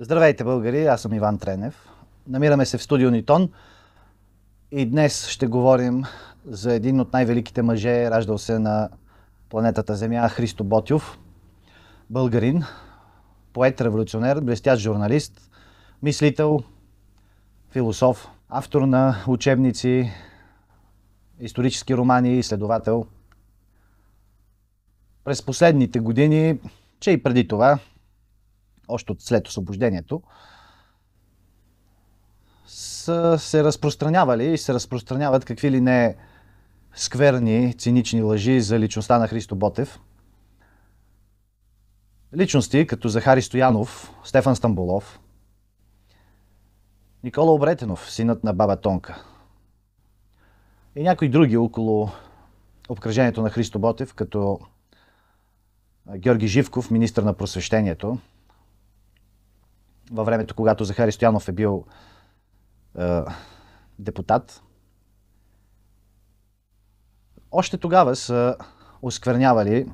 Здравейте, българи! Аз съм Иван Тренев. Намираме се в студио Нитон и днес ще говорим за един от най-великите мъже, раждал се на планетата Земя, Христо Ботюв, българин, поет, революционер, блестящ журналист, мислител, философ, автор на учебници, исторически романи, изследовател. През последните години, че и преди това, още от след освобождението, са се разпространявали и се разпространяват какви ли не скверни, цинични лъжи за личността на Христо Ботев. Личности като Захари Стоянов, Стефан Стамболов, Никола Обретенов, синът на баба Тонка и някои други около обкръжението на Христо Ботев, като Георги Живков, министр на просвещението, във времето, когато Захари Стоянов е бил е, депутат, още тогава са осквернявали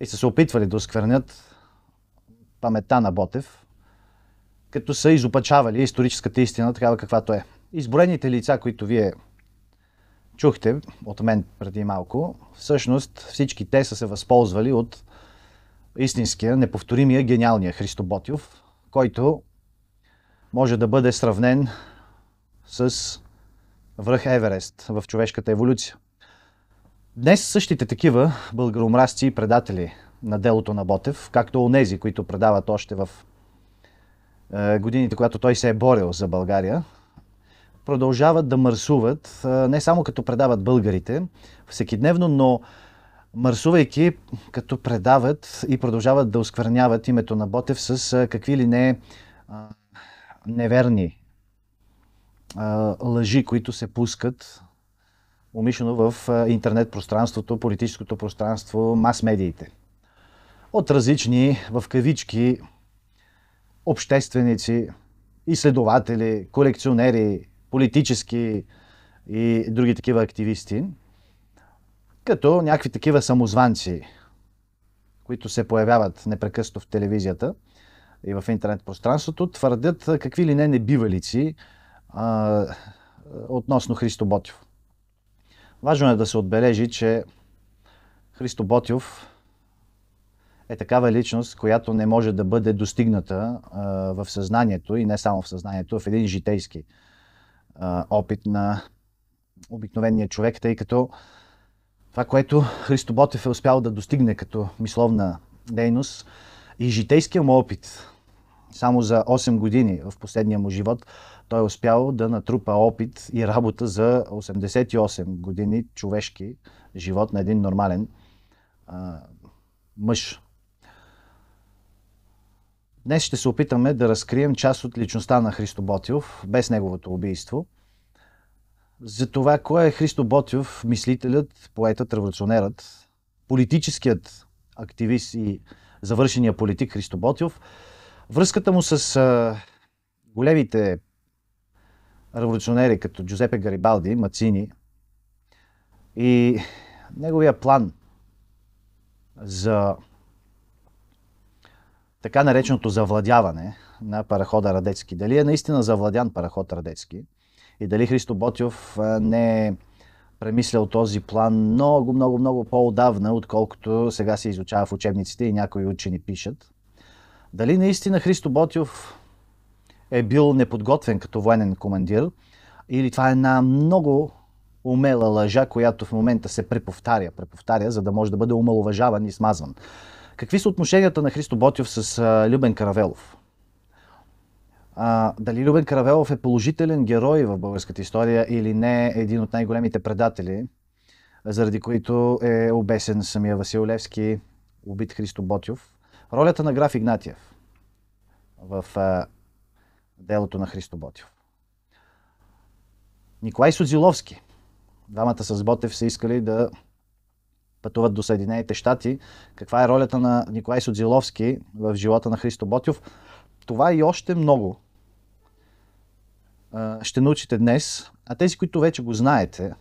и са се опитвали да осквернят памета на Ботев, като са изопачавали историческата истина такава каквато е. Изброените лица, които вие чухте от мен преди малко, всъщност всички те са се възползвали от истинския, неповторимия, гениалния Христо Ботйов, който може да бъде сравнен с връх Еверест в човешката еволюция. Днес същите такива българомразци и предатели на делото на Ботев, както онези, които предават още в е, годините, когато той се е борил за България, продължават да мърсуват е, не само като предават българите всекидневно, но марсувайки като предават и продължават да оскверняват името на Ботев с какви ли не неверни лъжи, които се пускат умишлено в интернет пространството, политическото пространство, мас-медиите. От различни, в кавички, общественици, изследователи, колекционери, политически и други такива активисти – като някакви такива самозванци, които се появяват непрекъснато в телевизията и в интернет пространството, твърдят какви ли не небивалици а, относно Христо Ботев. Важно е да се отбележи, че Христо Ботев е такава личност, която не може да бъде достигната а, в съзнанието и не само в съзнанието, в един житейски а, опит на обикновения човек, тъй като това, което Христо Ботев е успял да достигне като мисловна дейност и е житейския му опит. Само за 8 години в последния му живот той е успял да натрупа опит и работа за 88 години човешки живот на един нормален а, мъж. Днес ще се опитаме да разкрием част от личността на Христо Ботев без неговото убийство – за това кой е Христо Ботев, мислителят, поетът, революционерът, политическият активист и завършения политик Христо Ботев, връзката му с а, големите революционери като Джузепе Гарибалди, Мацини и неговия план за така нареченото завладяване на парахода Радецки. Дали е наистина завладян параход Радецки – и дали Христо Ботев не е премислял този план много, много, много по-отдавна, отколкото сега се изучава в учебниците и някои учени пишат. Дали наистина Христо Ботев е бил неподготвен като военен командир или това е една много умела лъжа, която в момента се преповтаря, преповтаря, за да може да бъде омалуважаван и смазван. Какви са отношенията на Христо Ботев с Любен Каравелов? а, дали Любен Каравелов е положителен герой в българската история или не е един от най-големите предатели, заради които е обесен самия Васил Левски, убит Христо Ботев. Ролята на граф Игнатиев в а, делото на Христо Ботев. Николай Судзиловски. Двамата с Ботев са искали да пътуват до Съединените щати. Каква е ролята на Николай Судзиловски в живота на Христо Ботев? Това и още много ще научите днес, а тези, които вече го знаете,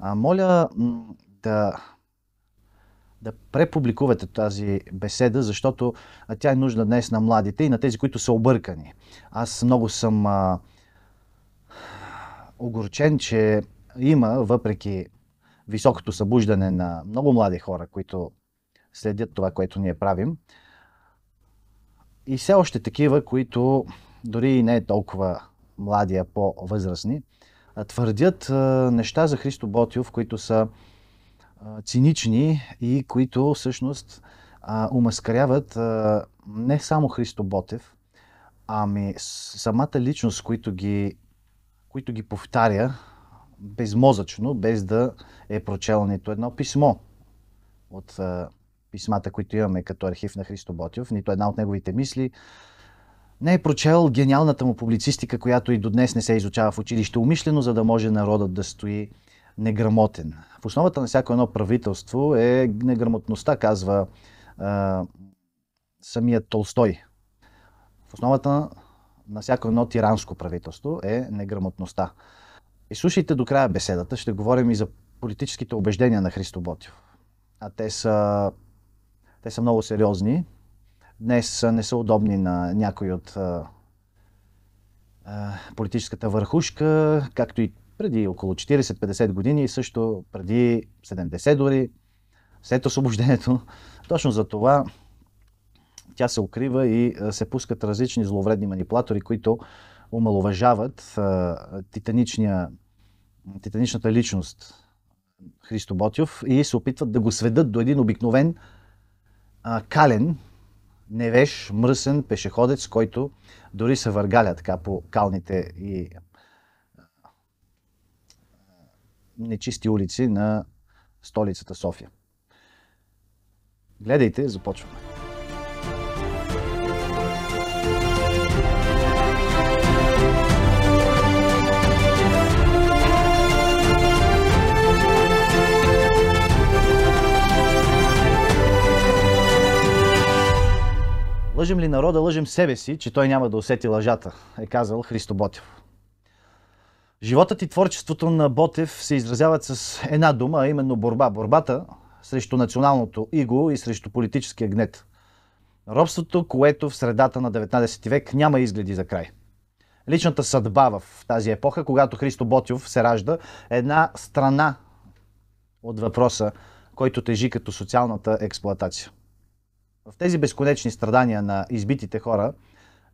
моля да, да препубликувате тази беседа, защото тя е нужна днес на младите и на тези, които са объркани. Аз много съм а, огорчен, че има, въпреки високото събуждане на много млади хора, които следят това, което ние правим, и все още такива, които дори и не е толкова младия, по-възрастни, твърдят неща за Христо Ботиов, които са цинични и които всъщност умаскаряват не само Христо Ботев, ами самата личност, които ги, които ги повтаря безмозъчно, без да е прочел нито едно писмо от писмата, които имаме като архив на Христо Ботев, нито една от неговите мисли, не е прочел гениалната му публицистика, която и до днес не се изучава в училище умишлено, за да може народът да стои неграмотен. В основата на всяко едно правителство е неграмотността, казва а, самият Толстой. В основата на всяко едно тиранско правителство е неграмотността. И слушайте до края беседата, ще говорим и за политическите убеждения на Христо Ботев. А те са те са много сериозни. Днес не са удобни на някой от политическата върхушка, както и преди около 40-50 години и също преди 70 дори, след освобождението. Точно за това тя се укрива и се пускат различни зловредни манипулатори, които омалуважават титаничната личност Христо Ботев и се опитват да го сведат до един обикновен а, кален, невеж, мръсен пешеходец, който дори се въргаля така по калните и нечисти улици на столицата София. Гледайте, започваме. Лъжим ли народа, лъжим себе си, че той няма да усети лъжата, е казал Христо Ботев. Животът и творчеството на Ботев се изразяват с една дума, а именно борба. Борбата срещу националното иго и срещу политическия гнет. Робството, което в средата на 19 век няма изгледи за край. Личната съдба в тази епоха, когато Христо Ботев се ражда, е една страна от въпроса, който тежи като социалната експлоатация в тези безконечни страдания на избитите хора,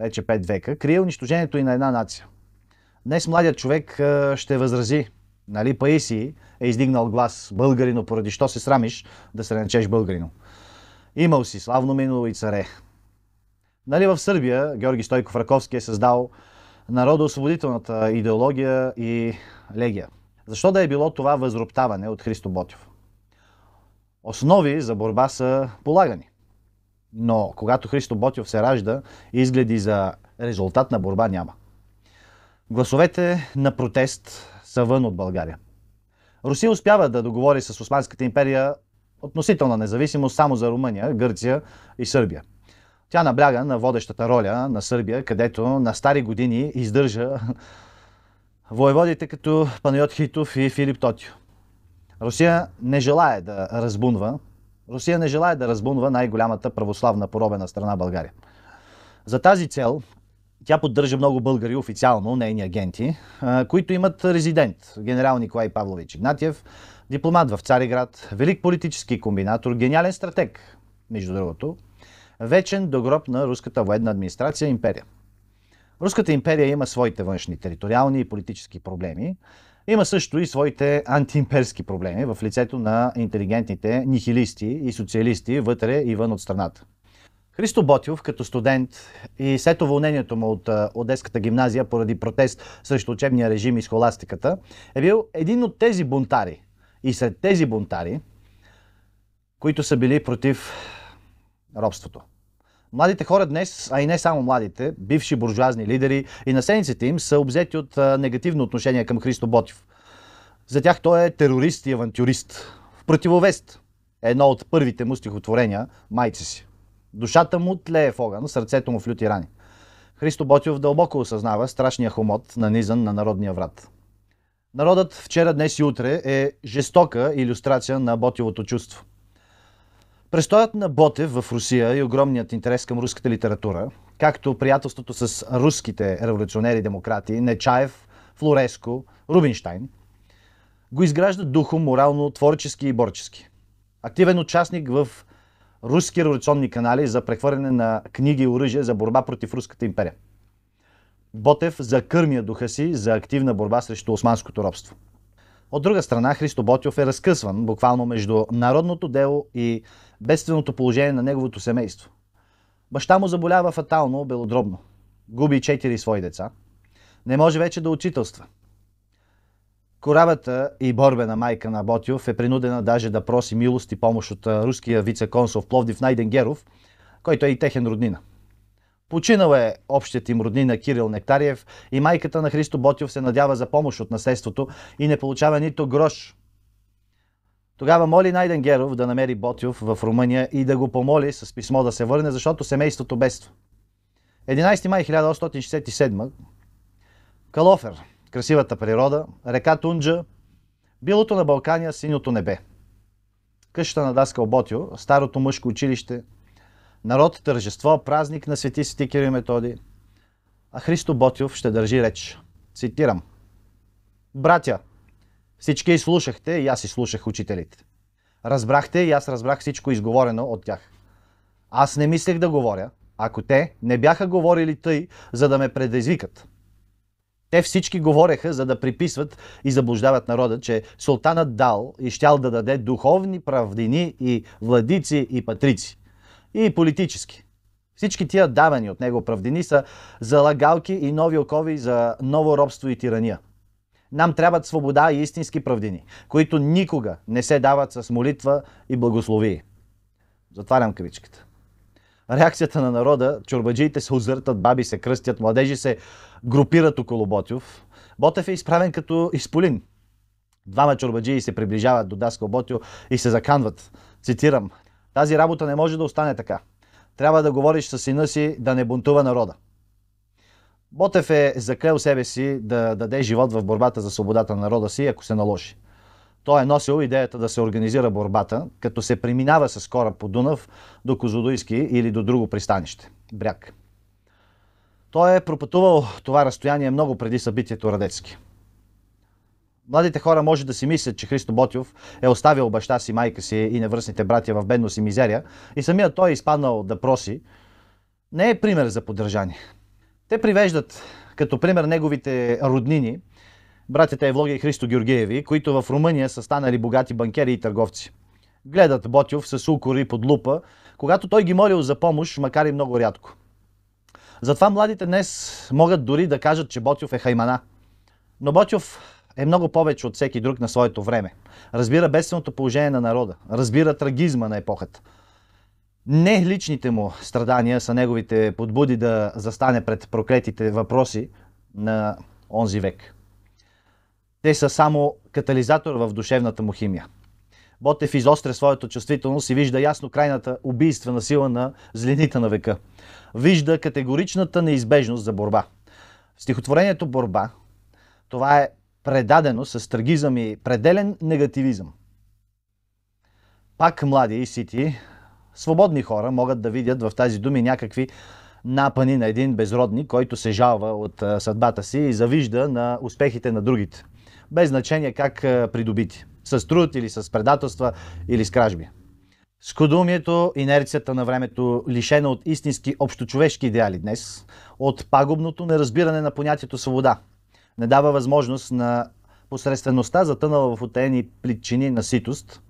вече 5 века, крие унищожението и на една нация. Днес младият човек ще възрази, нали, Паиси е издигнал глас българино, поради що се срамиш да се наречеш българино. Имал си славно минало и царе. Нали, в Сърбия Георги Стойков Раковски е създал народоосвободителната идеология и легия. Защо да е било това възроптаване от Христо Ботев? Основи за борба са полагани. Но когато Христо Ботев се ражда, изгледи за резултат на борба няма. Гласовете на протест са вън от България. Русия успява да договори с Османската империя относителна независимост само за Румъния, Гърция и Сърбия. Тя набляга на водещата роля на Сърбия, където на стари години издържа воеводите като Панайот Хитов и Филип Тотио. Русия не желая да разбунва Русия не желая да разбунва най-голямата православна поробена страна България. За тази цел тя поддържа много българи официално, нейни агенти, които имат резидент, генерал Николай Павлович Игнатьев, дипломат в Цариград, велик политически комбинатор, гениален стратег, между другото, вечен до гроб на руската военна администрация империя. Руската империя има своите външни териториални и политически проблеми, има също и своите антиимперски проблеми в лицето на интелигентните нихилисти и социалисти вътре и вън от страната. Христо Ботиов, като студент и след уволнението му от Одеската гимназия поради протест срещу учебния режим и схоластиката е бил един от тези бунтари. И сред тези бунтари, които са били против робството. Младите хора днес, а и не само младите, бивши буржуазни лидери и наследниците им са обзети от негативно отношение към Христо Ботев. За тях той е терорист и авантюрист. В противовест е едно от първите му стихотворения «Майце си». Душата му тлее в огън, сърцето му в люти рани. Христо Ботев дълбоко осъзнава страшния хомот, нанизан на народния врат. Народът вчера, днес и утре е жестока иллюстрация на Ботевото чувство – Престоят на Ботев в Русия и огромният интерес към руската литература, както приятелството с руските революционери демократи, Нечаев, Флореско, Рубинштайн, го изгражда духом, морално, творчески и борчески. Активен участник в руски революционни канали за прехвърляне на книги и оръжие за борба против Руската империя. Ботев закърмя духа си за активна борба срещу османското робство. От друга страна, Христо Ботев е разкъсван буквално между народното дело и бедственото положение на неговото семейство. Баща му заболява фатално, белодробно. Губи четири свои деца. Не може вече да учителства. Корабата и борбена майка на Ботиов е принудена даже да проси милост и помощ от руския вице-консул Пловдив Найденгеров, който е и техен роднина. Починал е общият им роднина Кирил Нектариев и майката на Христо Ботиов се надява за помощ от наследството и не получава нито грош тогава моли Найден Геров да намери Ботюв в Румъния и да го помоли с писмо да се върне, защото семейството бедства. 11 май 1867 Калофер, красивата природа, река Тунджа, билото на Балкания, синьото небе. Къщата на Даскал Ботио, старото мъжко училище, народ, тържество, празник на свети свети Кирил Методи. А Христо Ботиов ще държи реч. Цитирам. Братя, всички изслушахте и аз изслушах учителите. Разбрахте и аз разбрах всичко изговорено от тях. Аз не мислех да говоря, ако те не бяха говорили тъй, за да ме предизвикат. Те всички говореха, за да приписват и заблуждават народа, че султанът дал и щял да даде духовни правдини и владици и патрици. И политически. Всички тия давани от него правдини са залагалки и нови окови за ново робство и тирания – нам трябват свобода и истински правдини, които никога не се дават с молитва и благословие. Затварям кавичката. Реакцията на народа, чорбаджиите се озъртат, баби се кръстят, младежи се групират около Ботев. Ботев е изправен като изполин. Двама чорбаджии се приближават до Даско Ботев и се заканват. Цитирам. Тази работа не може да остане така. Трябва да говориш с сина си да не бунтува народа. Ботев е заклел себе си да даде живот в борбата за свободата на народа си, ако се наложи. Той е носил идеята да се организира борбата, като се преминава с кора по Дунав до Козудойски или до друго пристанище – бряг. Той е пропътувал това разстояние много преди събитието Радецки. Младите хора може да си мислят, че Христо Ботев е оставил баща си, майка си и невръстните братя в бедност и мизерия и самият той е изпаднал да проси. Не е пример за поддържание – те привеждат като пример неговите роднини, братята Евлогия и Христо Георгиеви, които в Румъния са станали богати банкери и търговци. Гледат Ботюв с укори под лупа, когато той ги молил за помощ, макар и много рядко. Затова младите днес могат дори да кажат, че Ботюв е хаймана. Но Ботюв е много повече от всеки друг на своето време. Разбира бедственото положение на народа, разбира трагизма на епохата – не личните му страдания са неговите подбуди да застане пред проклетите въпроси на онзи век. Те са само катализатор в душевната му химия. Ботев изостря своята чувствителност и вижда ясно крайната убийствена сила на злените на века. Вижда категоричната неизбежност за борба. В стихотворението «Борба» това е предадено с трагизъм и пределен негативизъм. Пак млади и сити свободни хора могат да видят в тази думи някакви напани на един безродник, който се жалва от съдбата си и завижда на успехите на другите. Без значение как придобити. С труд или с предателства или с кражби. Скудумието, инерцията на времето, лишена от истински общочовешки идеали днес, от пагубното неразбиране на понятието свобода, не дава възможност на посредствеността, затънала в отеени плитчини на ситост,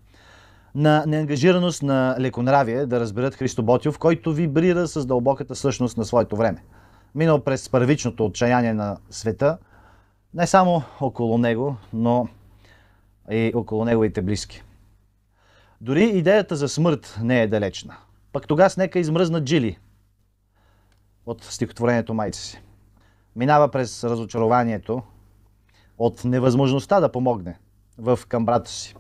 на неангажираност на леконравие да разберат Христо Ботев, който вибрира с дълбоката същност на своето време. Минал през първичното отчаяние на света, не само около него, но и около неговите близки. Дори идеята за смърт не е далечна. Пък с нека измръзна джили от стихотворението майца си. Минава през разочарованието от невъзможността да помогне в към брата си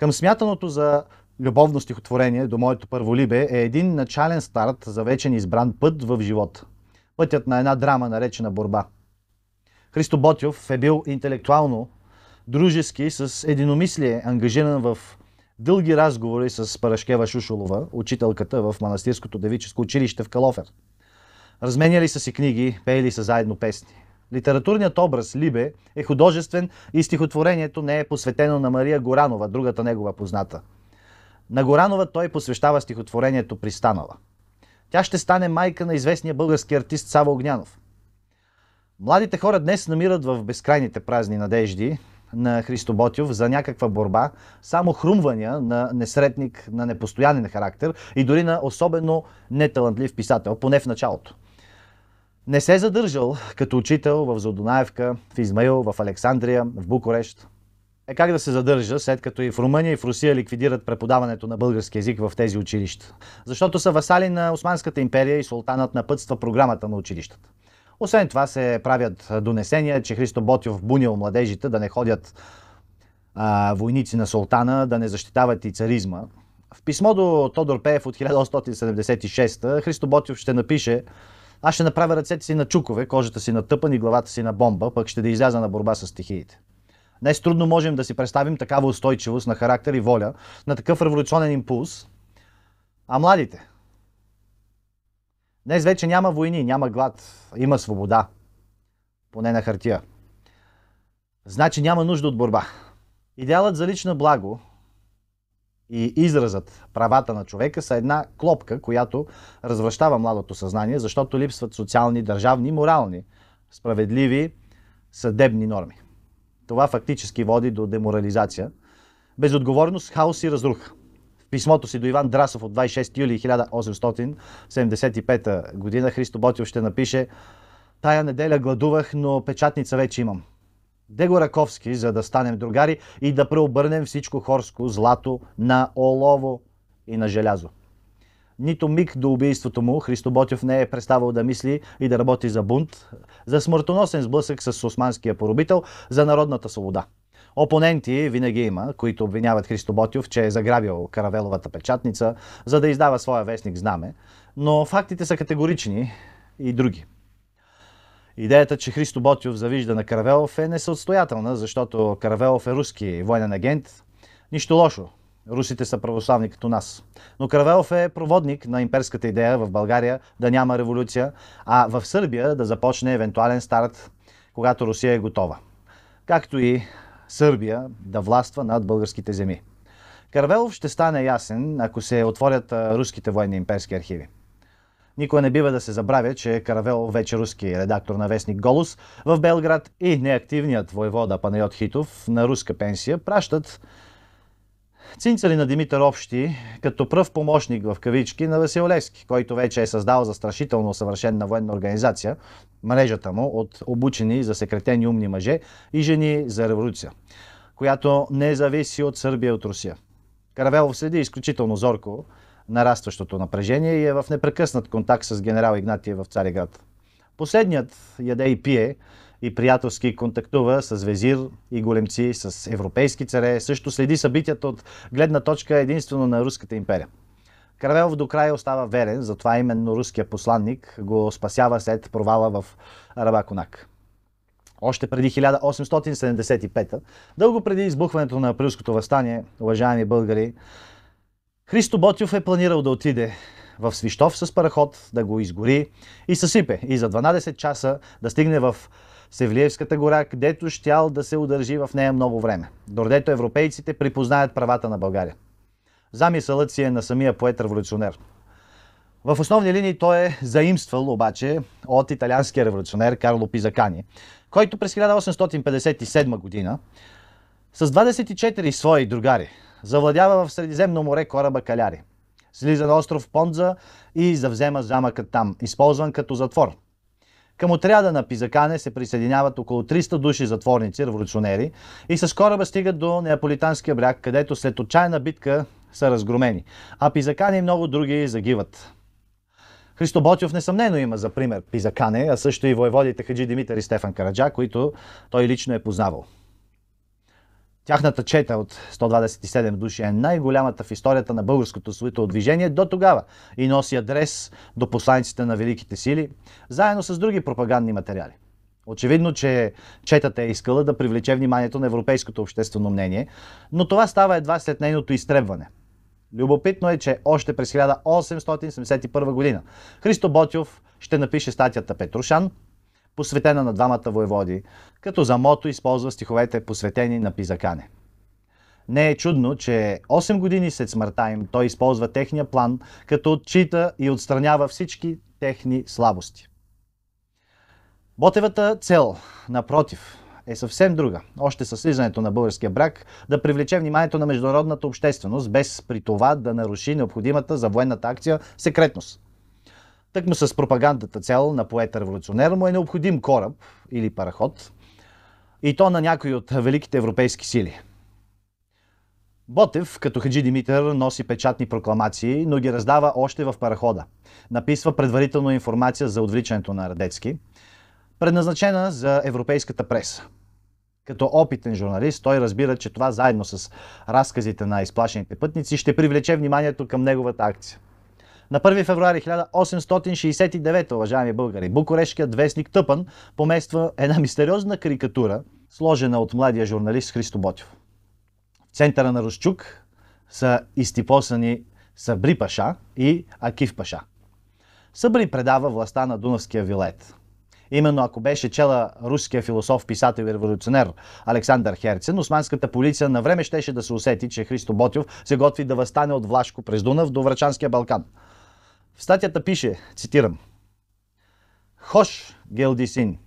към смятаното за любовно стихотворение до моето първолибе е един начален старт за вечен избран път в живота. Пътят на една драма, наречена борба. Христо Ботьов е бил интелектуално, дружески, с единомислие, ангажиран в дълги разговори с Парашкева Шушулова, учителката в Манастирското девическо училище в Калофер. Разменяли са си книги, пеели са заедно песни. Литературният образ Либе е художествен и стихотворението не е посветено на Мария Горанова, другата негова позната. На Горанова той посвещава стихотворението Пристанала. Тя ще стане майка на известния български артист Сава Огнянов. Младите хора днес намират в безкрайните празни надежди на Христо Ботев за някаква борба, само хрумвания на несретник, на непостоянен характер и дори на особено неталантлив писател, поне в началото. Не се е задържал като учител в Зодонаевка, в Измаил, в Александрия, в Букурещ. Е как да се задържа, след като и в Румъния и в Русия ликвидират преподаването на български язик в тези училища? Защото са васали на Османската империя и султанът напътства програмата на училищата. Освен това се правят донесения, че Христо Ботиов бунил младежите да не ходят а, войници на султана, да не защитават и царизма. В писмо до Тодор Пеев от 1876 Христо Ботйов ще напише, аз ще направя ръцете си на чукове, кожата си на тъпан и главата си на бомба, пък ще да изляза на борба с стихиите. Днес трудно можем да си представим такава устойчивост на характер и воля, на такъв революционен импулс. А младите? Днес вече няма войни, няма глад, има свобода. Поне на хартия. Значи няма нужда от борба. Идеалът за лично благо, и изразът правата на човека са една клопка, която развръщава младото съзнание, защото липсват социални, държавни, морални, справедливи съдебни норми. Това фактически води до деморализация, безотговорност, хаос и разруха. В писмото си до Иван Драсов от 26 юли 1875 г. Христо Ботев ще напише Тая неделя гладувах, но печатница вече имам. Дего Раковски, за да станем другари и да преобърнем всичко хорско злато на олово и на желязо. Нито миг до убийството му Христо Ботев не е преставал да мисли и да работи за бунт, за смъртоносен сблъсък с османския поробител, за народната свобода. Опоненти винаги има, които обвиняват Христо Ботев, че е заграбил Каравеловата печатница, за да издава своя вестник знаме, но фактите са категорични и други – Идеята, че Христо Ботев завижда на Каравелов е несъстоятелна, защото Каравелов е руски военен агент. Нищо лошо. Русите са православни като нас. Но Каравелов е проводник на имперската идея в България да няма революция, а в Сърбия да започне евентуален старт, когато Русия е готова. Както и Сърбия да властва над българските земи. Каравелов ще стане ясен, ако се отворят руските военни имперски архиви. Никой не бива да се забравя, че Каравел вече руски редактор на вестник Голос в Белград и неактивният воевода Панайот Хитов на руска пенсия пращат цинцали на Димитър Общи като пръв помощник в кавички на Васил Левски, който вече е създал застрашително съвършенна военна организация, мрежата му от обучени за секретени умни мъже и жени за революция, която не зависи от Сърбия и от Русия. Каравелов следи изключително зорко нарастващото напрежение и е в непрекъснат контакт с генерал Игнатия в Цариград. Последният яде и пие и приятелски контактува с везир и големци, с европейски царе, също следи събитията от гледна точка единствено на Руската империя. Каравелов до края остава верен, затова именно руския посланник го спасява след провала в Рабаконак. Още преди 1875, дълго преди избухването на априлското възстание, уважаеми българи, Христо Ботев е планирал да отиде в Свищов с параход, да го изгори и съсипе. И за 12 часа да стигне в Севлиевската гора, където щял да се удържи в нея много време, дордето европейците припознаят правата на България. Замисълът си е на самия поет-революционер. В основни линии той е заимствал обаче от италианския революционер Карло Пизакани, който през 1857 година с 24 свои другари Завладява в Средиземно море кораба Каляри. Слиза на остров Понза и завзема замъкът там, използван като затвор. Към отряда на Пизакане се присъединяват около 300 души затворници, революционери и с кораба стигат до неаполитанския бряг, където след отчаяна битка са разгромени, а Пизакане и много други загиват. Христо Ботев несъмнено има за пример Пизакане, а също и воеводите Хаджи Димитър и Стефан Караджа, които той лично е познавал. Тяхната чета от 127 души е най-голямата в историята на българското освоително движение до тогава и носи адрес до посланиците на Великите сили, заедно с други пропагандни материали. Очевидно, че четата е искала да привлече вниманието на европейското обществено мнение, но това става едва след нейното изтребване. Любопитно е, че още през 1871 година Христо Ботьов ще напише статията Петрушан – посветена на двамата воеводи, като за мото използва стиховете посветени на Пизакане. Не е чудно, че 8 години след смъртта им той използва техния план, като отчита и отстранява всички техни слабости. Ботевата цел, напротив, е съвсем друга. Още със слизането на българския брак да привлече вниманието на международната общественост, без при това да наруши необходимата за военната акция секретност. Тъкмо с пропагандата цел на поета революционер му е необходим кораб или параход и то на някой от великите европейски сили. Ботев, като Хаджи Димитър, носи печатни прокламации, но ги раздава още в парахода. Написва предварително информация за отвличането на Радецки, предназначена за европейската преса. Като опитен журналист, той разбира, че това заедно с разказите на изплашените пътници ще привлече вниманието към неговата акция – на 1 февруари 1869, уважаеми българи, букурешкият вестник Тъпан помества една мистериозна карикатура, сложена от младия журналист Христо Ботев. В центъра на Русчук са изтипосани Сабри Паша и Акив Паша. Събри предава властта на Дунавския вилет. Именно ако беше чела руския философ, писател и революционер Александър Херцен, османската полиция на време щеше да се усети, че Христо Ботев се готви да възстане от Влашко през Дунав до Врачанския Балкан – в статията пише, цитирам, Хош, Гелдисин,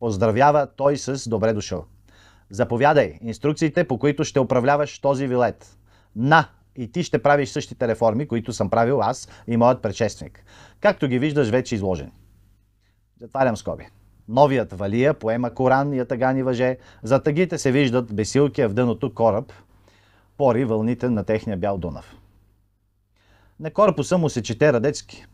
поздравява той с добре дошъл. Заповядай инструкциите, по които ще управляваш този вилет. На, и ти ще правиш същите реформи, които съм правил аз и моят предшественик. Както ги виждаш вече изложени. Затварям скоби. Новият валия поема Коран и атагани въже. За тъгите се виждат бесилки в дъното кораб, пори вълните на техния бял Дунав. На корпуса му се чете Радецки.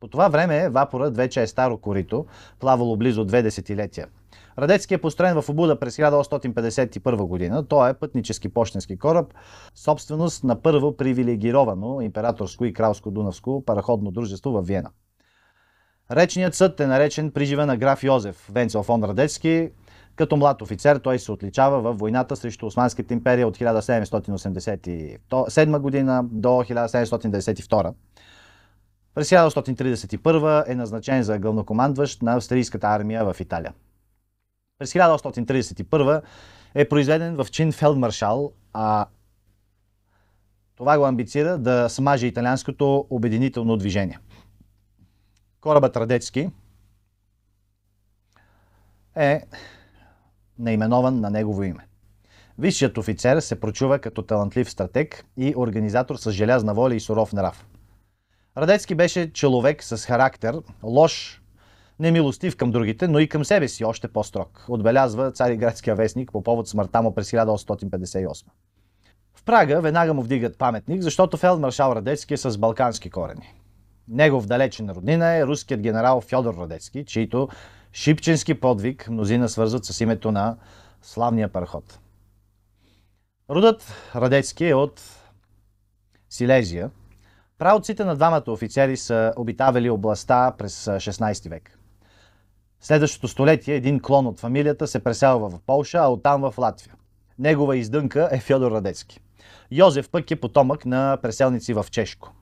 По това време вапорът вече е старо корито, плавало близо две десетилетия. Радецки е построен в Обуда през 1851 година. Той е пътнически почтенски кораб, собственост на първо привилегировано императорско и кралско-дунавско параходно дружество в Виена. Речният съд е наречен приживе на граф Йозеф Венцел фон Радецки, като млад офицер той се отличава в войната срещу Османската империя от 1787 година до 1792. През 1831 е назначен за главнокомандващ на австрийската армия в Италия. През 1831 е произведен в чин фелдмаршал, а това го амбицира да смаже италианското обединително движение. Корабът Радецки е наименован на негово име. Висшият офицер се прочува като талантлив стратег и организатор с желязна воля и суров нрав. Радецки беше човек с характер, лош, немилостив към другите, но и към себе си още по-строг, отбелязва цариградския вестник по повод смъртта му през 1858. В Прага веднага му вдигат паметник, защото фелдмаршал Радецки е с балкански корени. Негов далечен роднина е руският генерал Фьодор Радецки, чийто Шипченски подвиг мнозина свързват с името на славния парход. Рудът Радецки е от Силезия. Правоците на двамата офицери са обитавали областта през 16 век. Следващото столетие един клон от фамилията се преселва в Полша, а оттам в Латвия. Негова издънка е Фьодор Радецки. Йозеф пък е потомък на преселници в Чешко.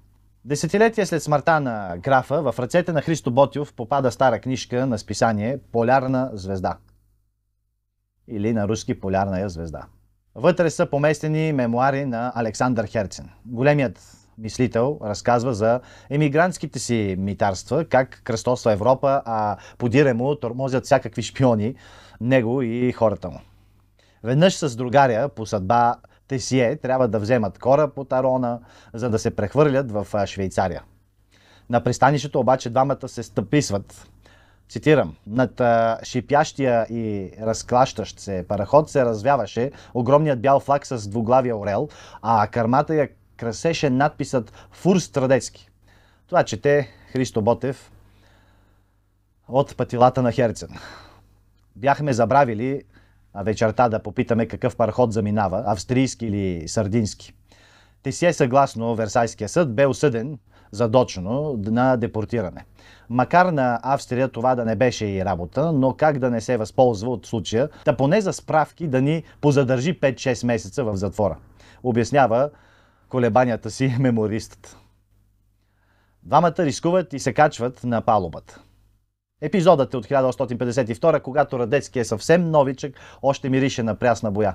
Десетилетия след смъртта на графа в ръцете на Христо Ботюв попада стара книжка на списание «Полярна звезда» или на руски «Полярная звезда». Вътре са поместени мемуари на Александър Херцен. Големият мислител разказва за емигрантските си митарства, как кръстосва Европа, а подире му тормозят всякакви шпиони, него и хората му. Веднъж с другаря по съдба те е, трябва да вземат кора по Тарона, за да се прехвърлят в Швейцария. На пристанището обаче двамата се стъписват. Цитирам, над шипящия и разклащащ се параход се развяваше огромният бял флаг с двуглавия орел, а кармата я красеше надписът Фурст Страдецки. Това чете Христо Ботев от пътилата на Херцен. Бяхме забравили вечерта да попитаме какъв параход заминава, австрийски или сардински. Тесие, съгласно Версайския съд, бе осъден задочно на депортиране. Макар на Австрия това да не беше и работа, но как да не се възползва от случая, да поне за справки да ни позадържи 5-6 месеца в затвора. Обяснява колебанията си мемористът. Двамата рискуват и се качват на палубата. Епизодът е от 1852, когато Радецки е съвсем новичък, още мирише на прясна боя.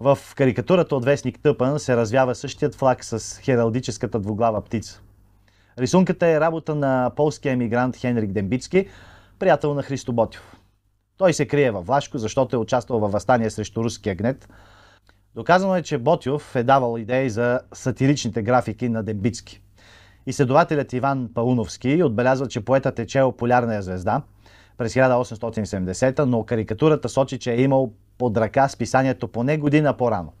В карикатурата от вестник Тъпан се развява същият флаг с хералдическата двуглава птица. Рисунката е работа на полския емигрант Хенрик Дембицки, приятел на Христо Ботев. Той се крие във Влашко, защото е участвал във възстание срещу руския гнет. Доказано е, че Ботев е давал идеи за сатиричните графики на Дембицки. Изследователят Иван Пауновски отбелязва, че поетът е чел полярна звезда през 1870, но карикатурата сочи, че е имал под ръка списанието поне година по-рано.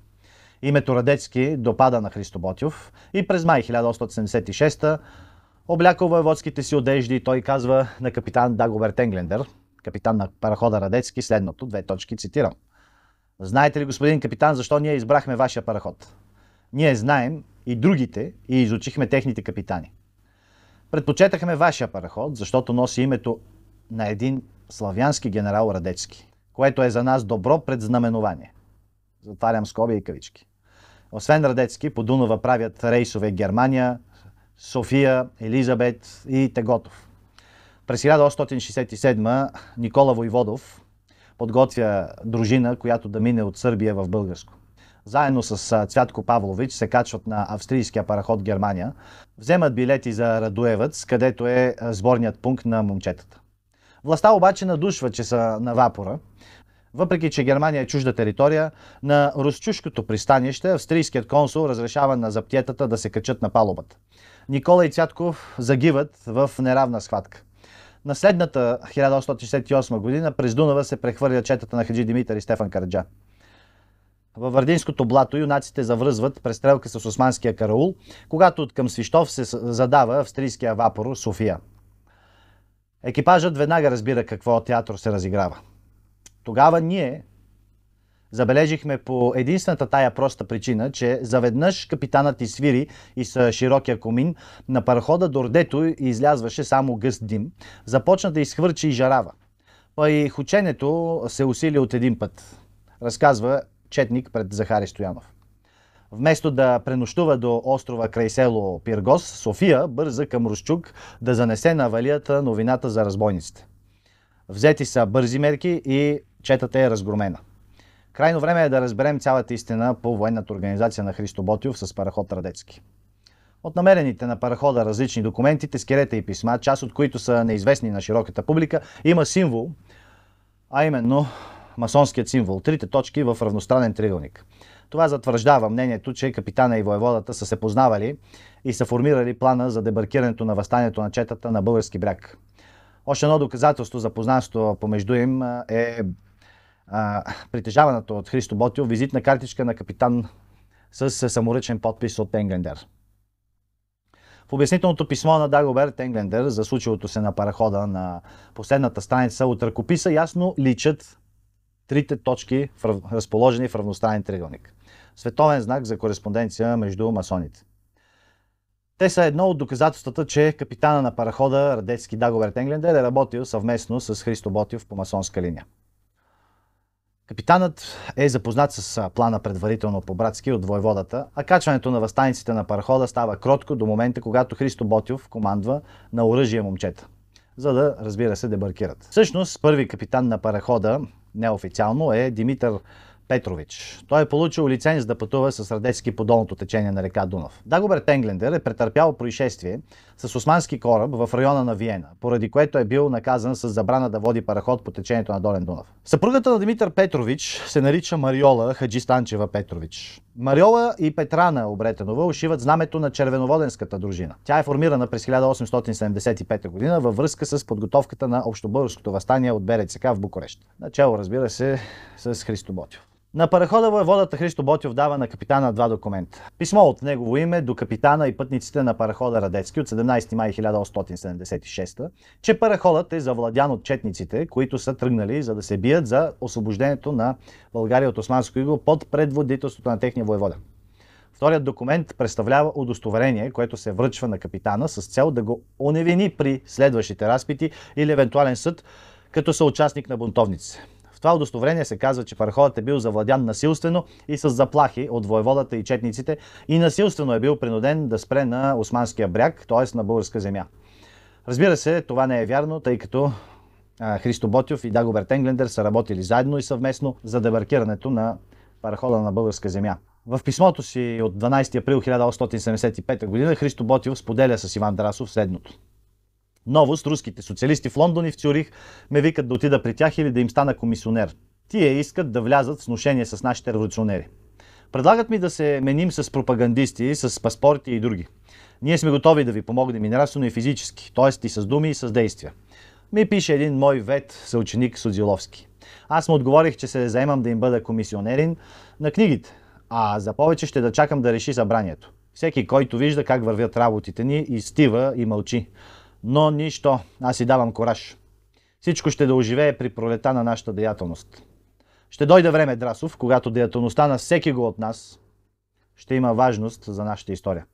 Името Радецки допада на Христо Ботюв и през май 1876 облякал воеводските си одежди и той казва на капитан Дагоберт Енглендер, капитан на парахода Радецки, следното, две точки, цитирам. Знаете ли, господин капитан, защо ние избрахме вашия параход? Ние знаем, и другите и изучихме техните капитани. Предпочетахме вашия параход, защото носи името на един славянски генерал Радецки, което е за нас добро предзнаменование. Затварям скоби и кавички. Освен Радецки, по Дунова правят рейсове Германия, София, Елизабет и Теготов. През 1867 Никола Войводов подготвя дружина, която да мине от Сърбия в Българско заедно с Цвятко Павлович се качват на австрийския параход Германия, вземат билети за Радуевец, където е сборният пункт на момчетата. Властта обаче надушва, че са на вапора. Въпреки, че Германия е чужда територия, на Русчушкото пристанище австрийският консул разрешава на заптиетата да се качат на палубата. Никола и Цятков загиват в неравна схватка. На следната 1968 година през Дунава се прехвърля четата на Хаджи Димитър и Стефан Караджа във Вардинското блато юнаците завръзват престрелка с османския караул, когато от към Свищов се задава австрийския вапор София. Екипажът веднага разбира какво театър се разиграва. Тогава ние забележихме по единствената тая проста причина, че заведнъж капитанът изсвири и с широкия комин на парахода дордето излязваше само гъст дим, започна да изхвърчи и жарава. Па и хученето се усили от един път, разказва четник пред Захари Стоянов. Вместо да пренощува до острова край село Пиргос, София бърза към Русчук да занесе на валията новината за разбойниците. Взети са бързи мерки и четата е разгромена. Крайно време е да разберем цялата истина по военната организация на Христо Ботиов с параход Радецки. От намерените на парахода различни документи, тескерета и писма, част от които са неизвестни на широката публика, има символ, а именно масонският символ, трите точки в равностранен триъгълник. Това затвърждава мнението, че капитана и воеводата са се познавали и са формирали плана за дебаркирането на възстанието на четата на български бряг. Още едно доказателство за познанство помежду им е а, притежаваната от Христо Ботио визитна картичка на капитан с саморъчен подпис от Енглендер. В обяснителното писмо на Дагоберт Енглендер за случилото се на парахода на последната страница от ръкописа ясно личат трите точки, разположени в равностранен триъгълник. Световен знак за кореспонденция между масоните. Те са едно от доказателствата, че капитана на парахода Радецки Дагоберт Енглендер е работил съвместно с Христо Ботив по масонска линия. Капитанът е запознат с плана предварително по братски от войводата, а качването на възстаниците на парахода става кротко до момента, когато Христо Ботев командва на оръжие момчета, за да, разбира се, дебаркират. Всъщност, първи капитан на парахода неофициално, е Димитър Петрович. Той е получил лиценз да пътува с Радецки по долното течение на река Дунав. Дагоберт Енглендер е претърпял происшествие с османски кораб в района на Виена, поради което е бил наказан с забрана да води параход по течението на Долен Дунав. Съпругата на Димитър Петрович се нарича Мариола Хаджистанчева Петрович. Мариола и Петрана Обретенова ушиват знамето на червеноводенската дружина. Тя е формирана през 1875 година във връзка с подготовката на общобългарското възстание от БРЦК в Букурещ. Начало разбира се с Христо Ботев. На парахода воеводата Христо Ботев дава на капитана два документа. Писмо от негово име до капитана и пътниците на парахода Радецки от 17 май 1876, че параходът е завладян от четниците, които са тръгнали за да се бият за освобождението на България от Османско иго под предводителството на техния воевода. Вторият документ представлява удостоверение, което се връчва на капитана с цел да го оневини при следващите разпити или евентуален съд, като съучастник на бунтовниците това удостоверение се казва, че Фарходът е бил завладян насилствено и с заплахи от воеводата и четниците и насилствено е бил принуден да спре на османския бряг, т.е. на българска земя. Разбира се, това не е вярно, тъй като Христо Ботев и Дагоберт Енглендер са работили заедно и съвместно за дебаркирането на парахода на българска земя. В писмото си от 12 април 1875 г. Христо Ботев споделя с Иван Драсов следното новост, руските социалисти в Лондон и в Цюрих ме викат да отида при тях или да им стана комисионер. Тие искат да влязат в сношение с нашите революционери. Предлагат ми да се меним с пропагандисти, с паспорти и други. Ние сме готови да ви помогнем и нравствено и физически, т.е. и с думи и с действия. Ми пише един мой вет съученик Судзиловски. Аз му отговорих, че се заемам да им бъда комисионерин на книгите, а за повече ще да чакам да реши събранието. Всеки, който вижда как вървят работите ни, стива и мълчи. Но нищо, аз си давам кораж. Всичко ще да оживее при пролета на нашата деятелност. Ще дойде време, Драсов, когато деятелността на всеки го от нас ще има важност за нашата история.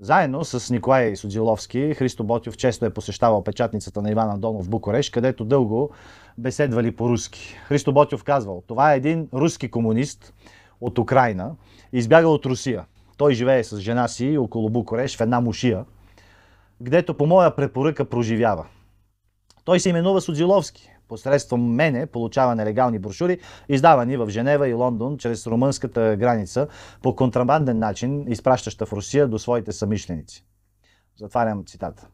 Заедно с Николай Судзиловски, Христо Ботев често е посещавал печатницата на Иван Андонов в Букурещ, където дълго беседвали по-руски. Христо Ботев казвал, това е един руски комунист от Украина, избягал от Русия. Той живее с жена си около Букурещ в една мушия – гдето по моя препоръка проживява. Той се именува Судзиловски. Посредством мене получава нелегални брошури, издавани в Женева и Лондон чрез румънската граница по контрабанден начин, изпращаща в Русия до своите самишленици. Затварям цитата.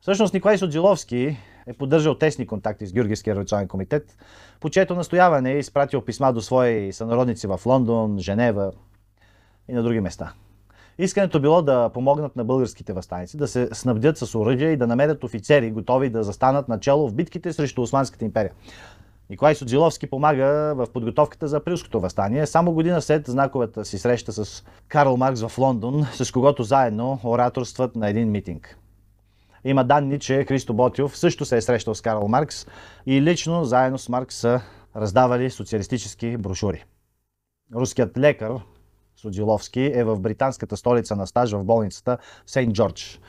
Всъщност Николай Судзиловски е поддържал тесни контакти с Георгийския революционен комитет, по чието настояване е изпратил писма до свои сънародници в Лондон, Женева и на други места. Искането било да помогнат на българските възстаници, да се снабдят с оръжия и да намерят офицери, готови да застанат начало в битките срещу Османската империя. Николай Судзиловски помага в подготовката за априлското възстание. Само година след знаковата си среща с Карл Маркс в Лондон, с когото заедно ораторстват на един митинг. Има данни, че Христо Ботиов също се е срещал с Карл Маркс и лично заедно с Маркс са раздавали социалистически брошури. Руският лекар Судиловски е в британската столица на стаж в болницата Сейнт Джордж.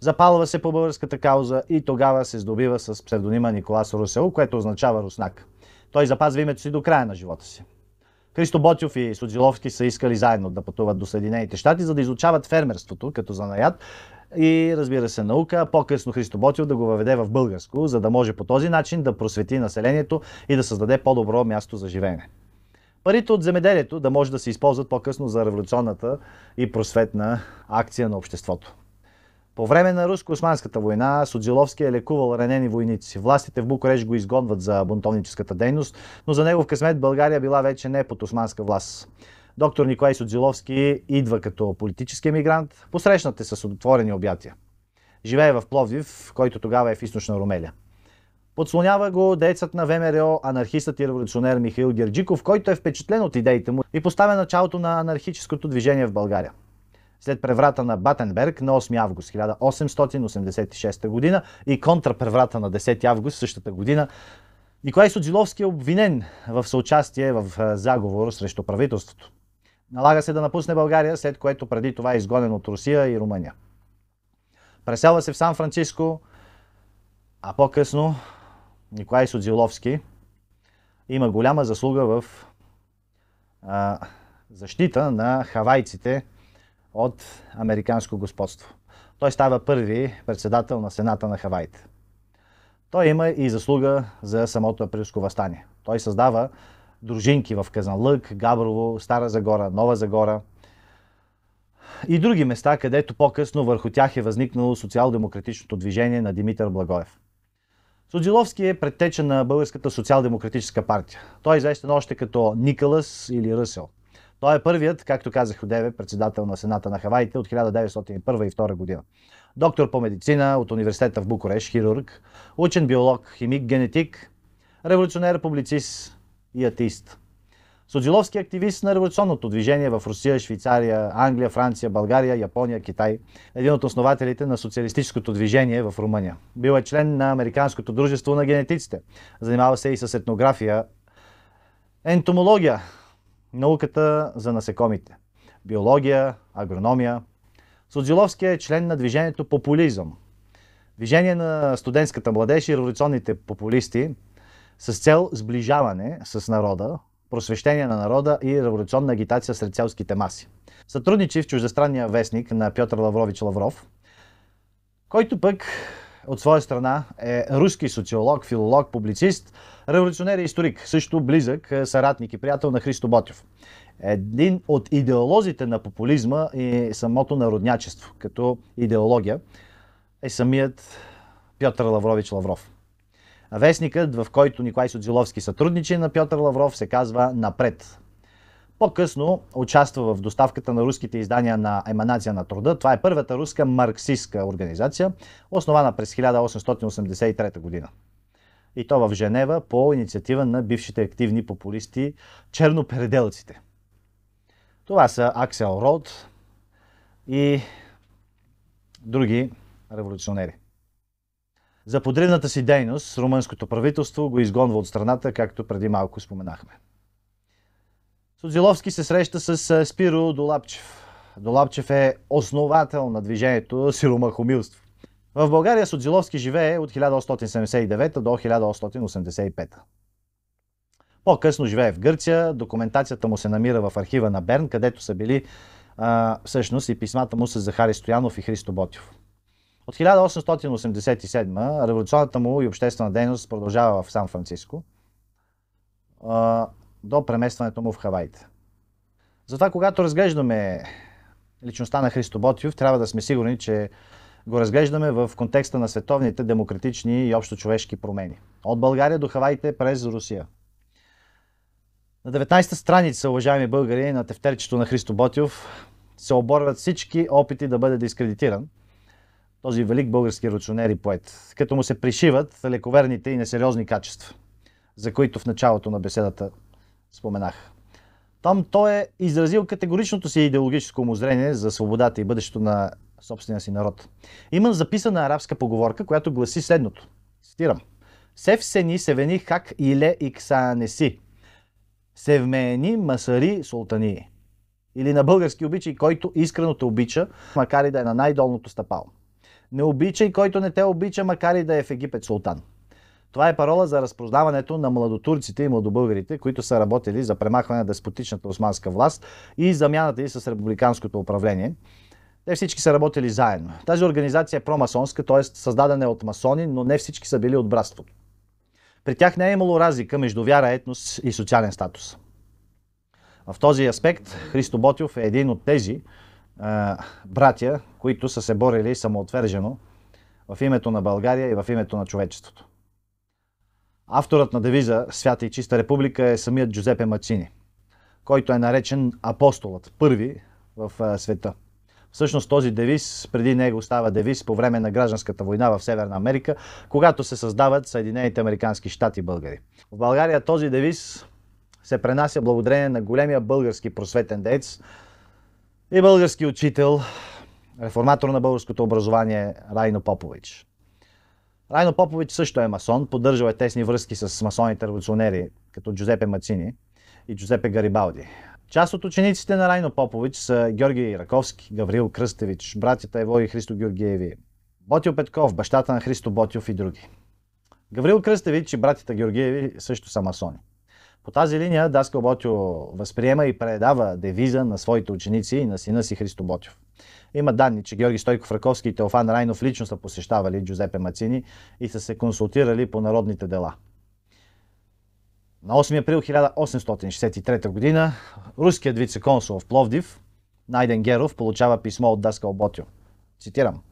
Запалва се по българската кауза и тогава се здобива с псевдонима Николас Русел, което означава руснак. Той запазва името си до края на живота си. Христо Ботюв и Судзиловски са искали заедно да пътуват до Съединените щати, за да изучават фермерството като занаят и разбира се наука, по-късно Христо Ботюв да го въведе в българско, за да може по този начин да просвети населението и да създаде по-добро място за живеене парите от земеделието да може да се използват по-късно за революционната и просветна акция на обществото. По време на руско-османската война Судзиловски е лекувал ранени войници. Властите в Букурещ го изгонват за бунтовническата дейност, но за него в късмет България била вече не под османска власт. Доктор Николай Судзиловски идва като политически емигрант. Посрещнат е с отворени обятия. Живее в Пловдив, който тогава е в източна Румелия. Подслонява го деецът на ВМРО, анархистът и революционер Михаил Герджиков, който е впечатлен от идеите му и поставя началото на анархическото движение в България. След преврата на Батенберг на 8 август 1886 г. и контрапреврата на 10 август същата година, Николай Судзиловски е обвинен в съучастие в заговор срещу правителството. Налага се да напусне България, след което преди това е изгонен от Русия и Румъния. Преселва се в Сан-Франциско, а по-късно Николай Содзиловски има голяма заслуга в а, защита на хавайците от американско господство. Той става първи председател на Сената на Хавайите. Той има и заслуга за самото априлско възстание. Той създава дружинки в Казанлък, Габрово, Стара Загора, Нова Загора и други места, където по-късно върху тях е възникнало социал-демократичното движение на Димитър Благоев. Судзиловски е предтеча на Българската социал-демократическа партия. Той е известен още като Николас или Ръсел. Той е първият, както казах одеве, председател на Сената на Хаваите от 1901 и 2 година. Доктор по медицина от университета в Букуреш, хирург, учен биолог, химик, генетик, революционер, публицист и атеист. Содзиловски е активист на революционното движение в Русия, Швейцария, Англия, Франция, България, Япония, Китай. Един от основателите на социалистическото движение е в Румъния. Бил е член на Американското дружество на генетиците. Занимава се и с етнография, ентомология, науката за насекомите, биология, агрономия. Содзиловски е член на движението Популизъм. Движение на студентската младеж и революционните популисти с цел сближаване с народа, просвещение на народа и революционна агитация сред селските маси. Сътрудничи в чуждестранния вестник на Пьотър Лаврович Лавров, който пък от своя страна е руски социолог, филолог, публицист, революционер и историк, също близък е, съратник и приятел на Христо Ботев. Един от идеолозите на популизма и самото народнячество като идеология е самият Пьотър Лаврович Лавров. Вестникът, в който Николай Содзиловски сътрудничи на Пьотър Лавров, се казва «Напред». По-късно участва в доставката на руските издания на Еманация на труда. Това е първата руска марксистска организация, основана през 1883 година. И то в Женева по инициатива на бившите активни популисти чернопеределците. Това са Аксел Род и други революционери. За подривната си дейност румънското правителство го изгонва от страната, както преди малко споменахме. Судзиловски се среща с Спиро Долапчев. Долапчев е основател на движението сиромахомилство. В България Судзиловски живее от 1879 до 1885. По-късно живее в Гърция, документацията му се намира в архива на Берн, където са били а, всъщност и писмата му с Захари Стоянов и Христо Ботев. От 1887 революционната му и обществена дейност продължава в Сан-Франциско до преместването му в Хаваите. Затова, когато разглеждаме личността на Христо Ботиов, трябва да сме сигурни, че го разглеждаме в контекста на световните демократични и общочовешки промени. От България до Хаваите през Русия. На 19-та страница, уважаеми българи, на тефтерчето на Христо Ботиов се оборват всички опити да бъде дискредитиран – този велик български рационер и поет, като му се пришиват лековерните и несериозни качества, за които в началото на беседата споменах. Там той е изразил категоричното си идеологическо му зрение за свободата и бъдещето на собствения си народ. Имам записана арабска поговорка, която гласи следното. Цитирам. Сев сени севени хак иле иксанеси. Севмени масари султани. Или на български обичай, който искрено те обича, макар и да е на най-долното стъпало. Не обичай, който не те обича, макар и да е в Египет султан. Това е парола за разпродаването на младотурците и младобългарите, които са работили за премахване на деспотичната османска власт и замяната й с републиканското управление. Те всички са работили заедно. Тази организация е промасонска, т.е. създадена е от масони, но не всички са били от братството. При тях не е имало разлика между вяра, етнос и социален статус. В този аспект Христо Ботев е един от тези, братя, които са се борили самоотвержено в името на България и в името на човечеството. Авторът на девиза Свята и чиста република е самият Джузепе Мацини, който е наречен апостолът, първи в света. Всъщност този девиз, преди него става девиз по време на гражданската война в Северна Америка, когато се създават Съединените Американски щати българи. В България този девиз се пренася благодарение на големия български просветен деец и български учител, реформатор на българското образование Райно Попович. Райно Попович също е масон, поддържал е тесни връзки с масоните революционери, като Джузепе Мацини и Джузепе Гарибалди. Част от учениците на Райно Попович са Георги Раковски, Гаврил Кръстевич, братята Ево и Христо Георгиеви, Ботио Петков, бащата на Христо Ботиов и други. Гаврил Кръстевич и братята Георгиеви също са масони. По тази линия Даскал Ботио възприема и предава девиза на своите ученици и на сина си Христо Ботиов. Има данни, че Георги Стойков Раковски и Теофан Райнов лично са посещавали Джузепе Мацини и са се консултирали по народните дела. На 8 април 1863 г. руският вице-консул в Пловдив, Найден Геров, получава писмо от Даскал Ботио. Цитирам.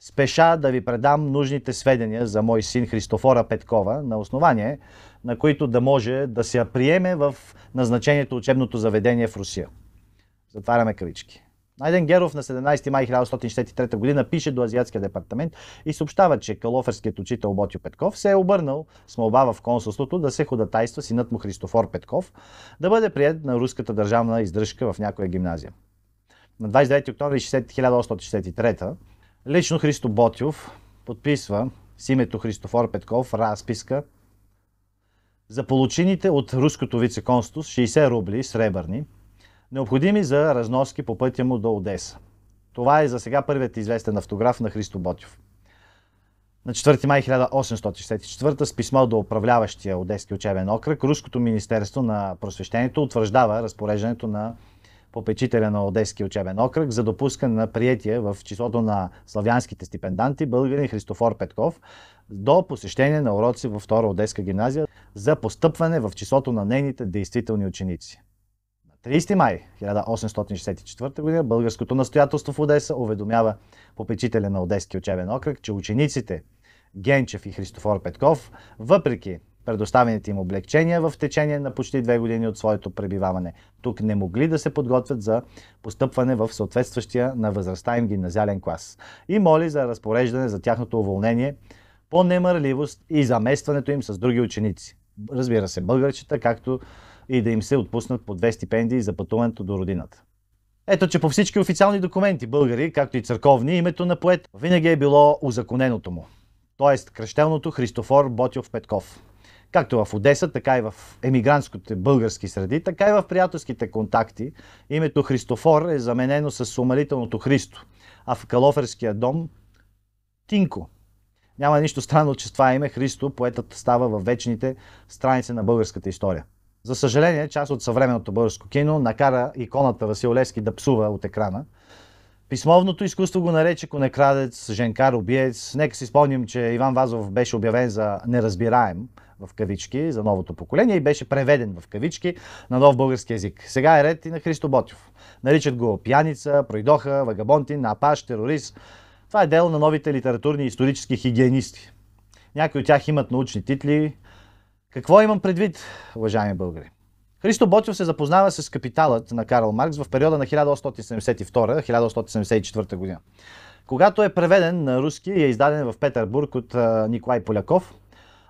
Спеша да ви предам нужните сведения за мой син Христофора Петкова на основание, на които да може да се я приеме в назначението учебното заведение в Русия. Затваряме кавички. Найден Геров на 17 май 1963 г. пише до Азиатския департамент и съобщава, че калоферският учител Ботио Петков се е обърнал с молба в консулството да се ходатайства синът му Христофор Петков да бъде прият на руската държавна издръжка в някоя гимназия. На 29 октомври 1863 лично Христо Ботиов подписва с името Христофор Петков разписка за получените от руското вицеконсулство 60 рубли сребърни, необходими за разноски по пътя му до Одеса. Това е за сега първият известен автограф на Христо Ботев. На 4 май 1864 с писмо до управляващия Одески учебен окръг, Руското министерство на просвещението утвърждава разпореждането на попечителя на Одеския учебен окръг за допускане на приятие в числото на славянските стипенданти българин Христофор Петков до посещение на уроци във Втора Одеска гимназия за постъпване в числото на нейните действителни ученици. 30 май 1864 г. българското настоятелство в Одеса уведомява попечителя на Одеския учебен окръг, че учениците Генчев и Христофор Петков, въпреки предоставените им облегчения в течение на почти две години от своето пребиваване. Тук не могли да се подготвят за постъпване в съответстващия на възрастта им гимназиален клас. И моли за разпореждане за тяхното уволнение по немърливост и заместването им с други ученици. Разбира се, българчета, както и да им се отпуснат по две стипендии за пътуването до родината. Ето, че по всички официални документи, българи, както и църковни, името на поет винаги е било узаконеното му. Тоест, кръщелното Христофор Ботйов Петков както в Одеса, така и в емигрантските български среди, така и в приятелските контакти. Името Христофор е заменено с умалителното Христо, а в Калоферския дом Тинко. Няма нищо странно, че с това име Христо поетът става в вечните страници на българската история. За съжаление, част от съвременното българско кино накара иконата Васил Левски да псува от екрана – Писмовното изкуство го нарече конекрадец, женкар, убиец. Нека си спомним, че Иван Вазов беше обявен за неразбираем в кавички за новото поколение и беше преведен в кавички на нов български язик. Сега е ред и на Христо Ботев. Наричат го пияница, пройдоха, вагабонтин, апаш, терорист. Това е дело на новите литературни и исторически хигиенисти. Някои от тях имат научни титли. Какво имам предвид, уважаеми българи? Христо Ботев се запознава с капиталът на Карл Маркс в периода на 1872-1874 година. Когато е преведен на руски и е издаден в Петербург от Николай Поляков,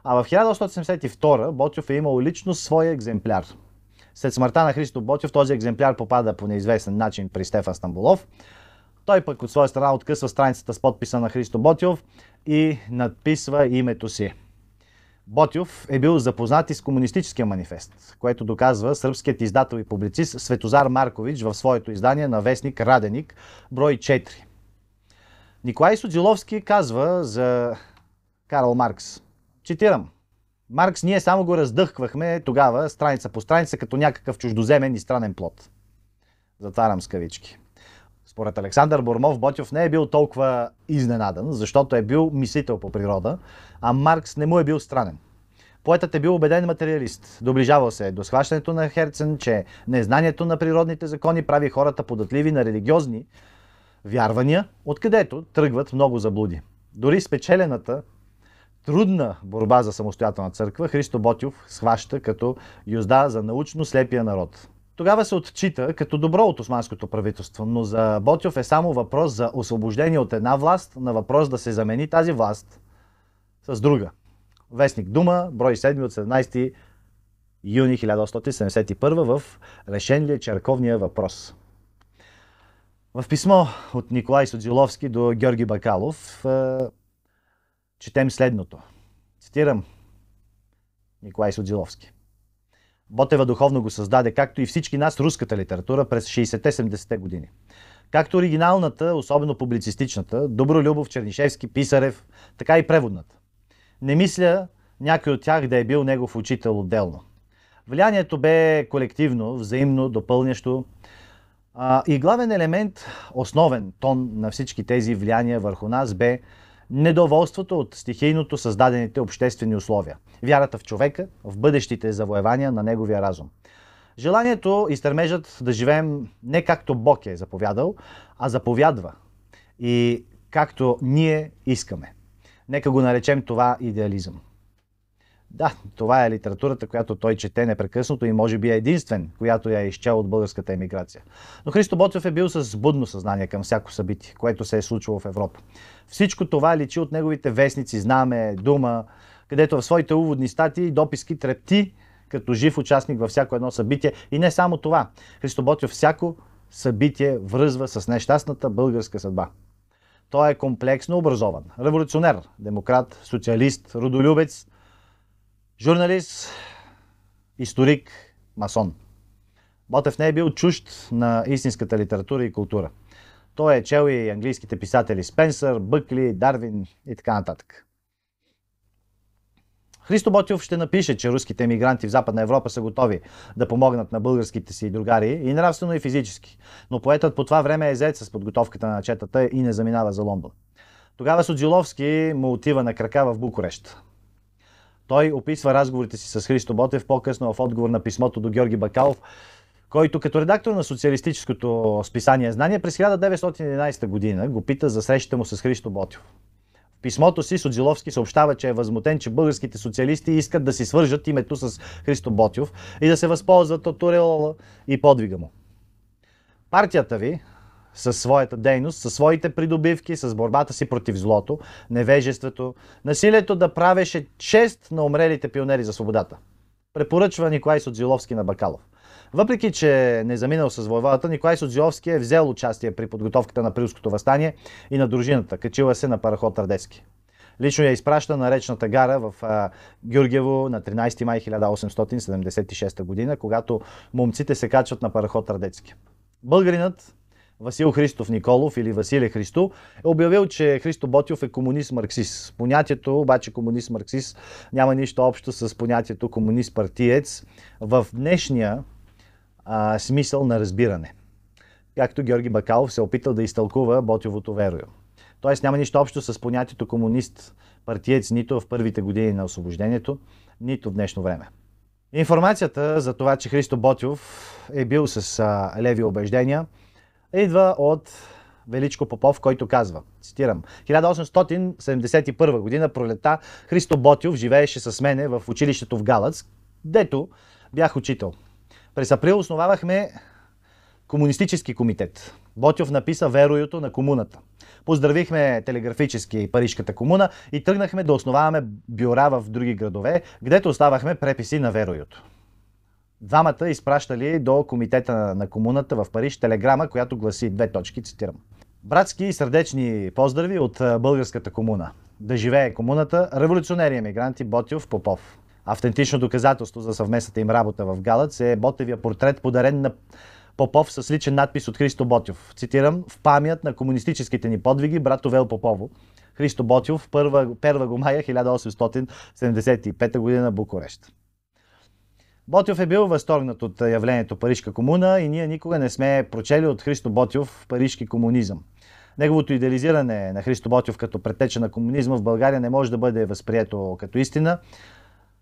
а в 1872 Ботев е имал лично своя екземпляр. След смъртта на Христо Ботев този екземпляр попада по неизвестен начин при Стефан Стамболов. Той пък от своя страна откъсва страницата с подписа на Христо Ботев и надписва името си. Ботюв е бил запознат и с комунистическия манифест, което доказва сръбският издател и публицист Светозар Маркович в своето издание на вестник Раденик, брой 4. Николай Судзиловски казва за Карл Маркс, цитирам, Маркс ние само го раздъхквахме тогава, страница по страница, като някакъв чуждоземен и странен плод. Затварям скавички. Според Александър Бурмов, Ботев не е бил толкова изненадан, защото е бил мислител по природа, а Маркс не му е бил странен. Поетът е бил убеден материалист. Доближавал се е до схващането на Херцен, че незнанието на природните закони прави хората податливи на религиозни вярвания, откъдето тръгват много заблуди. Дори спечелената трудна борба за самостоятелна църква, Христо Ботев схваща като юзда за научно слепия народ тогава се отчита като добро от османското правителство, но за Ботев е само въпрос за освобождение от една власт на въпрос да се замени тази власт с друга. Вестник Дума, брой 7 от 17 юни 1871 в решен ли е черковния въпрос. В писмо от Николай Содзиловски до Георги Бакалов е, четем следното. Цитирам Николай Содзиловски. Ботева духовно го създаде, както и всички нас, руската литература през 60-70-те години. Както оригиналната, особено публицистичната, Добролюбов, Чернишевски, Писарев, така и преводната. Не мисля някой от тях да е бил негов учител отделно. Влиянието бе колективно, взаимно, допълнящо. А, и главен елемент, основен тон на всички тези влияния върху нас бе недоволството от стихийното създадените обществени условия, вярата в човека, в бъдещите завоевания на неговия разум. Желанието и стремежът да живеем не както Бог е заповядал, а заповядва и както ние искаме. Нека го наречем това идеализъм. Да, това е литературата, която той чете непрекъснато и може би е единствен, която я е изчел от българската емиграция. Но Христо Ботев е бил с будно съзнание към всяко събитие, което се е случвало в Европа. Всичко това личи от неговите вестници, знаме, дума, където в своите уводни статии и дописки трепти като жив участник във всяко едно събитие. И не само това. Христо Ботев всяко събитие връзва с нещастната българска съдба. Той е комплексно образован, революционер, демократ, социалист, родолюбец – Журналист, историк, масон. Ботев не е бил чужд на истинската литература и култура. Той е чел и английските писатели Спенсър, Бъкли, Дарвин и така нататък. Христо Ботев ще напише, че руските емигранти в Западна Европа са готови да помогнат на българските си другари и нравствено и физически, но поетът по това време е зает с подготовката на четата и не заминава за Лондон. Тогава Судзиловски му отива на крака в Букурещ. Той описва разговорите си с Христо Ботев по-късно в отговор на писмото до Георги Бакалов, който като редактор на социалистическото списание Знание през 1911 година го пита за срещата му с Христо Ботев. В писмото си Судзиловски съобщава, че е възмутен, че българските социалисти искат да си свържат името с Христо Ботев и да се възползват от Турел и подвига му. Партията ви, със своята дейност, със своите придобивки, с борбата си против злото, невежеството, насилието да правеше чест на умрелите пионери за свободата. Препоръчва Николай Содзиловски на Бакалов. Въпреки, че не е заминал с воевата, Николай Содзиловски е взел участие при подготовката на Прилското възстание и на дружината, качила се на параход Радески. Лично я изпраща на речната гара в а, Гюргево на 13 май 1876 година, когато момците се качват на параход Радецки. Българинът Васил Христов Николов или Василий Христо е обявил, че Христо Ботиов е комунист-марксист. Понятието обаче комунист-марксист няма нищо общо с понятието комунист-партиец в днешния а, смисъл на разбиране. Както Георги Бакалов се е опитал да изтълкува Ботиовото верою. Тоест няма нищо общо с понятието комунист-партиец нито в първите години на освобождението, нито в днешно време. Информацията за това, че Христо Ботиов е бил с а, леви убеждения – идва от Величко Попов, който казва, цитирам, 1871 година пролета Христо Ботюв живееше с мене в училището в Галац, дето бях учител. През април основавахме комунистически комитет. Ботюв написа вероюто на комуната. Поздравихме телеграфически Парижката комуна и тръгнахме да основаваме бюра в други градове, гдето оставахме преписи на вероюто двамата изпращали до комитета на комуната в Париж телеграма, която гласи две точки, цитирам. Братски и сърдечни поздрави от българската комуна. Да живее комуната, революционери емигранти Ботев Попов. Автентично доказателство за съвместната им работа в Галац е Ботевия портрет, подарен на Попов с личен надпис от Христо Ботев. Цитирам, в памят на комунистическите ни подвиги, брат Овел Попово. Христо Ботев, 1, 1 мая 1875 г. Букурещ. Ботев е бил възторгнат от е, явлението Парижка комуна и ние никога не сме прочели от Христо Ботев парижки комунизъм. Неговото идеализиране на Христо Ботев като претеча на комунизма в България не може да бъде възприето като истина,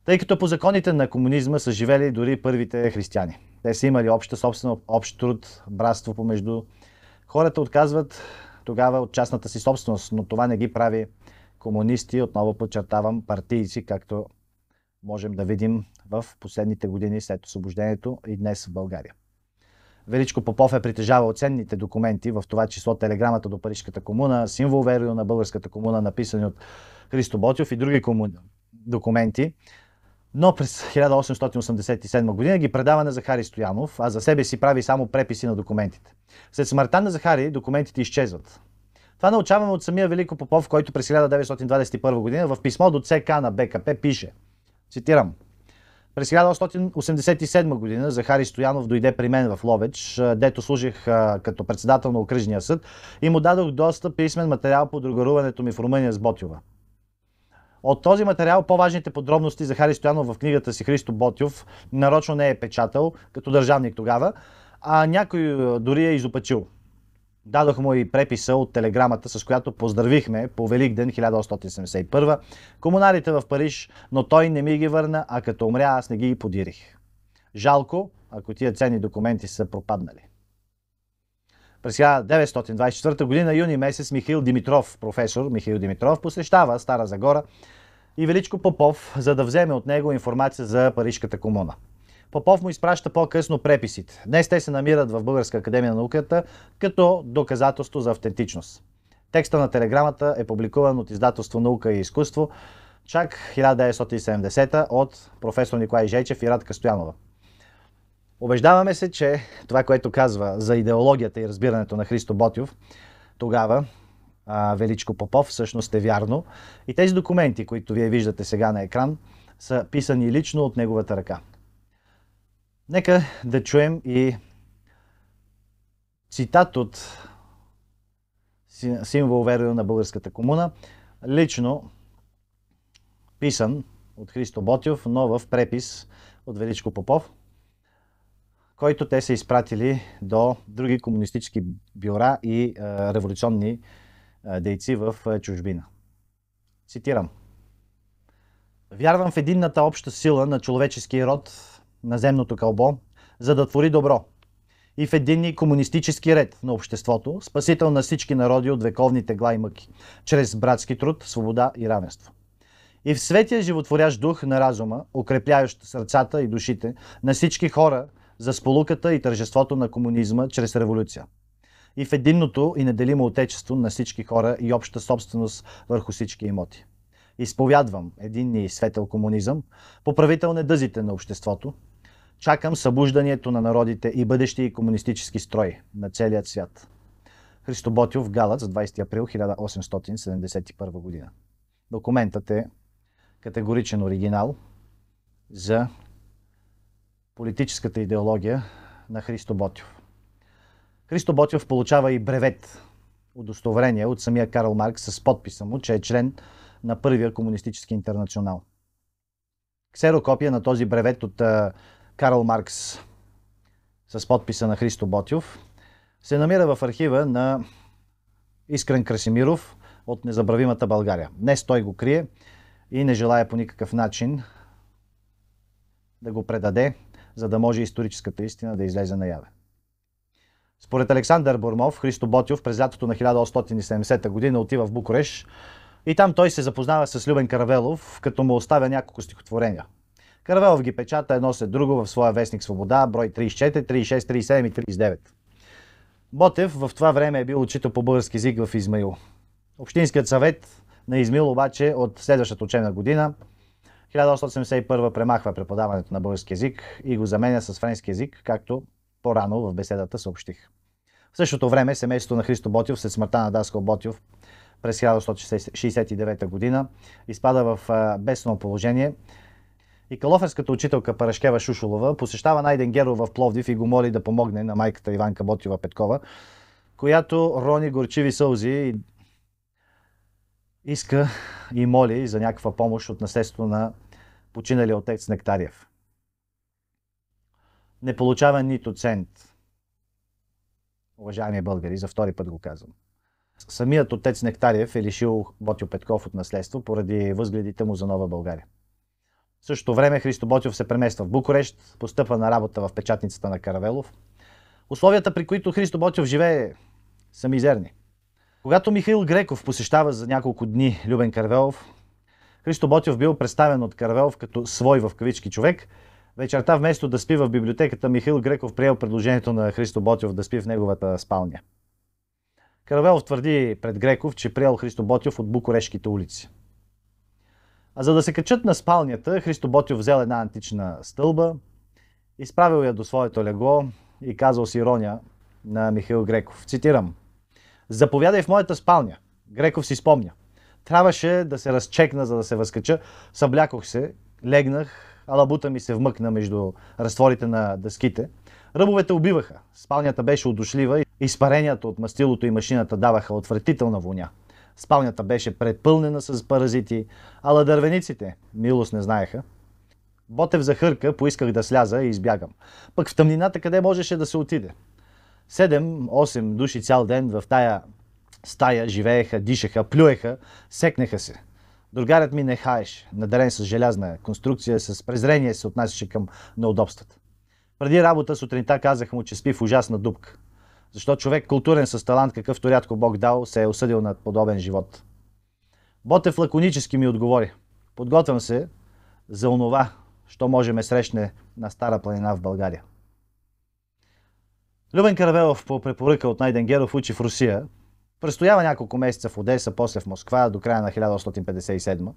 тъй като по законите на комунизма са живели дори първите християни. Те са имали обща собствена, общ труд, братство помежду. Хората отказват тогава от частната си собственост, но това не ги прави комунисти, отново подчертавам, партийци, както можем да видим в последните години след освобождението и днес в България. Величко Попов е притежавал ценните документи, в това число телеграмата до Парижката комуна, символ верио на Българската комуна, написани от Христо Ботев и други документи. Но през 1887 година ги предава на Захари Стоянов, а за себе си прави само преписи на документите. След смъртта на Захари документите изчезват. Това научаваме от самия Велико Попов, който през 1921 година в писмо до ЦК на БКП пише – Цитирам. През 1987 година Захари Стоянов дойде при мен в Ловеч, дето служих като председател на окръжния съд и му дадох доста писмен материал по другаруването ми в Румъния с Ботюва. От този материал по-важните подробности Захари Стоянов в книгата си Христо Ботюв нарочно не е печатал, като държавник тогава, а някой дори е изопачил. Дадох му и преписа от телеграмата, с която поздравихме по Велик ден 1871 комунарите в Париж, но той не ми ги върна, а като умря аз не ги подирих. Жалко, ако тия ценни документи са пропаднали. През 1924 година юни месец Михаил Димитров, професор Михаил Димитров, посещава Стара Загора и Величко Попов, за да вземе от него информация за Парижката комуна. Попов му изпраща по-късно преписите. Днес те се намират в Българска академия на науката като доказателство за автентичност. Текста на телеграмата е публикуван от издателство Наука и изкуство чак 1970 от професор Николай Жечев и Радка Стоянова. Обеждаваме се, че това, което казва за идеологията и разбирането на Христо Ботюв, тогава Величко Попов, всъщност е вярно. И тези документи, които вие виждате сега на екран, са писани лично от неговата ръка. Нека да чуем и цитат от символ Верио на българската комуна, лично писан от Христо Ботев, но в препис от Величко Попов, който те са изпратили до други комунистически бюра и е, революционни е, дейци в е, чужбина. Цитирам. Вярвам в единната обща сила на човеческия род, на земното кълбо, за да твори добро и в единни комунистически ред на обществото, спасител на всички народи от вековните гла и мъки, чрез братски труд, свобода и равенство. И в светия животворящ дух на разума, укрепляющ сърцата и душите на всички хора за сполуката и тържеството на комунизма чрез революция. И в единното и неделимо отечество на всички хора и обща собственост върху всички имоти. Изповядвам единния и светъл комунизъм, поправител недъзите на обществото, Чакам събуждането на народите и бъдещи и комунистически строй на целият свят. Христо Ботев, за 20 април 1871 година. Документът е категоричен оригинал за политическата идеология на Христо Ботев. Христо Ботев получава и бревет удостоверение от самия Карл Маркс с подписа му, че е член на първия комунистически интернационал. Ксерокопия на този бревет от Карл Маркс с подписа на Христо Ботев, се намира в архива на Искрен Красимиров от Незабравимата България. Днес той го крие и не желая по никакъв начин да го предаде, за да може историческата истина да излезе наяве. Според Александър Бурмов, Христо Ботев през лятото на 1870 година отива в Букуреш и там той се запознава с Любен Каравелов, като му оставя няколко стихотворения – Каравелов ги печата едно след друго в своя вестник Свобода, брой 34, 36, 37 и 39. Ботев в това време е бил учител по български язик в Измаил. Общинският съвет на Измил обаче от следващата учебна година 1871 премахва преподаването на български язик и го заменя с френски язик, както по-рано в беседата съобщих. В същото време семейството на Христо Ботев след смъртта на Даско Ботев през 1969 година изпада в бесно положение – и калоферската учителка Парашкева Шушулова посещава Найден Геро в Пловдив и го моли да помогне на майката Иванка Ботива Петкова, която рони горчиви сълзи и иска и моли за някаква помощ от наследство на починалия отец Нектариев. Не получава нито цент. Уважаеми българи, за втори път го казвам. Самият отец Нектариев е лишил Ботио Петков от наследство поради възгледите му за нова България. В същото време Христо Ботев се премества в Букурещ, постъпва на работа в печатницата на Каравелов. Условията, при които Христо Ботев живее, са мизерни. Когато Михаил Греков посещава за няколко дни Любен Карвелов, Христо Ботев бил представен от Карвелов като свой в кавички човек. Вечерта вместо да спи в библиотеката, Михаил Греков приел предложението на Христо Ботев да спи в неговата спалня. Каравелов твърди пред Греков, че приел Христо Ботев от Букурешките улици. А за да се качат на спалнята, Христо Ботев взел една антична стълба, изправил я до своето легло и казал с ирония на Михаил Греков. Цитирам. Заповядай в моята спалня. Греков си спомня. Трябваше да се разчекна, за да се възкача. Съблякох се, легнах, а лабута ми се вмъкна между разтворите на дъските. Ръбовете убиваха. Спалнята беше удушлива и изпаренията от мастилото и машината даваха отвратителна воня. Спалнята беше препълнена с паразити, ала дървениците милост не знаеха. Ботев захърка, поисках да сляза и избягам. Пък в тъмнината къде можеше да се отиде? Седем-осем души цял ден в тая стая живееха, дишаха, плюеха, секнеха се. Другарят ми не хаеш, надарен с желязна конструкция, с презрение се отнасяше към неудобствата. Преди работа сутринта казах му, че спи в ужасна дупка. Защо човек културен с талант, какъвто рядко Бог дал, се е осъдил на подобен живот. Ботев лаконически ми отговори. Подготвям се за онова, що може ме срещне на Стара планина в България. Любен Каравелов по препоръка от Найден Геров учи в Русия. Престоява няколко месеца в Одеса, после в Москва до края на 1857.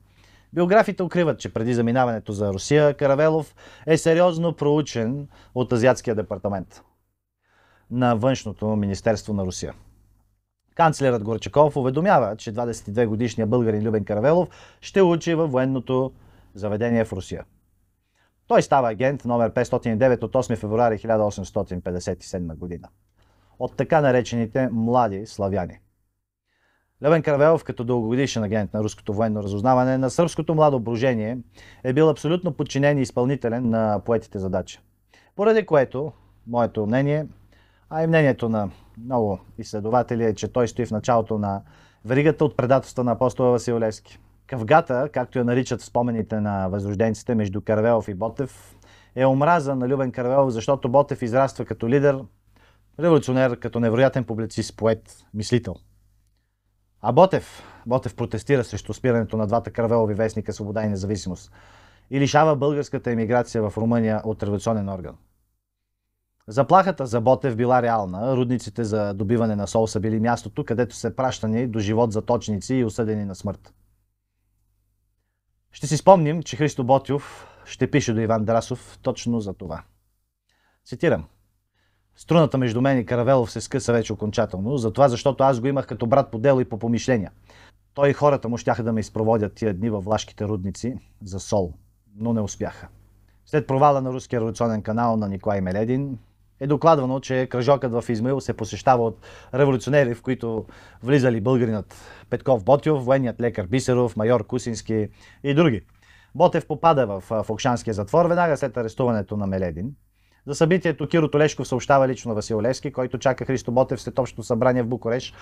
Биографите укриват, че преди заминаването за Русия Каравелов е сериозно проучен от Азиатския департамент на Външното министерство на Русия. Канцлерът Горчаков уведомява, че 22-годишният българин Любен Каравелов ще учи във военното заведение в Русия. Той става агент номер 509 от 8 февруари 1857 година. От така наречените млади славяни. Левен Каравелов, като дългогодишен агент на руското военно разузнаване на сърбското младо брожение, е бил абсолютно подчинен и изпълнителен на поетите задачи. Поради което, моето мнение, а и мнението на много изследователи е, че той стои в началото на веригата от предателства на апостола Васил Левски. Къвгата, както я наричат спомените на възрожденците между Карвелов и Ботев, е омраза на Любен Карвелов, защото Ботев израства като лидер, революционер, като невероятен публицист, поет, мислител. А Ботев, Ботев протестира срещу спирането на двата Карвелови вестника Свобода и независимост и лишава българската емиграция в Румъния от революционен орган. Заплахата за Ботев била реална. Рудниците за добиване на сол са били мястото, където се пращани до живот заточници и осъдени на смърт. Ще си спомним, че Христо Ботев ще пише до Иван Драсов точно за това. Цитирам. Струната между мен и Каравелов се скъса вече окончателно, затова защото аз го имах като брат по дело и по помишления. Той и хората му щяха да ме изпроводят тия дни във влашките рудници за сол, но не успяха. След провала на Руския революционен канал на Николай Меледин, е докладвано, че кръжокът в Измаил се посещава от революционери, в които влизали българинът Петков Ботйов, военният лекар Бисеров, майор Кусински и други. Ботев попада в Фокшанския затвор веднага след арестуването на Меледин. За събитието Киро Толешков съобщава лично Васил Левски, който чака Христо Ботев след общото събрание в Букуреш.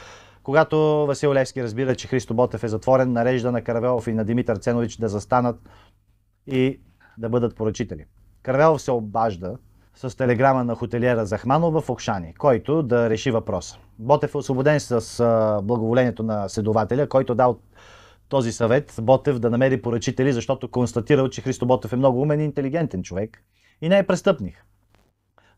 Когато Васил Левски разбира, че Христо Ботев е затворен, нарежда на Каравелов и на Димитър Ценович да застанат и да бъдат поръчители. Каравелов се обажда с телеграма на хотелиера Захманов в Окшани, който да реши въпроса. Ботев е освободен с благоволението на следователя, който дал този съвет Ботев да намери поръчители, защото констатирал, че Христо Ботев е много умен и интелигентен човек и не е престъпник.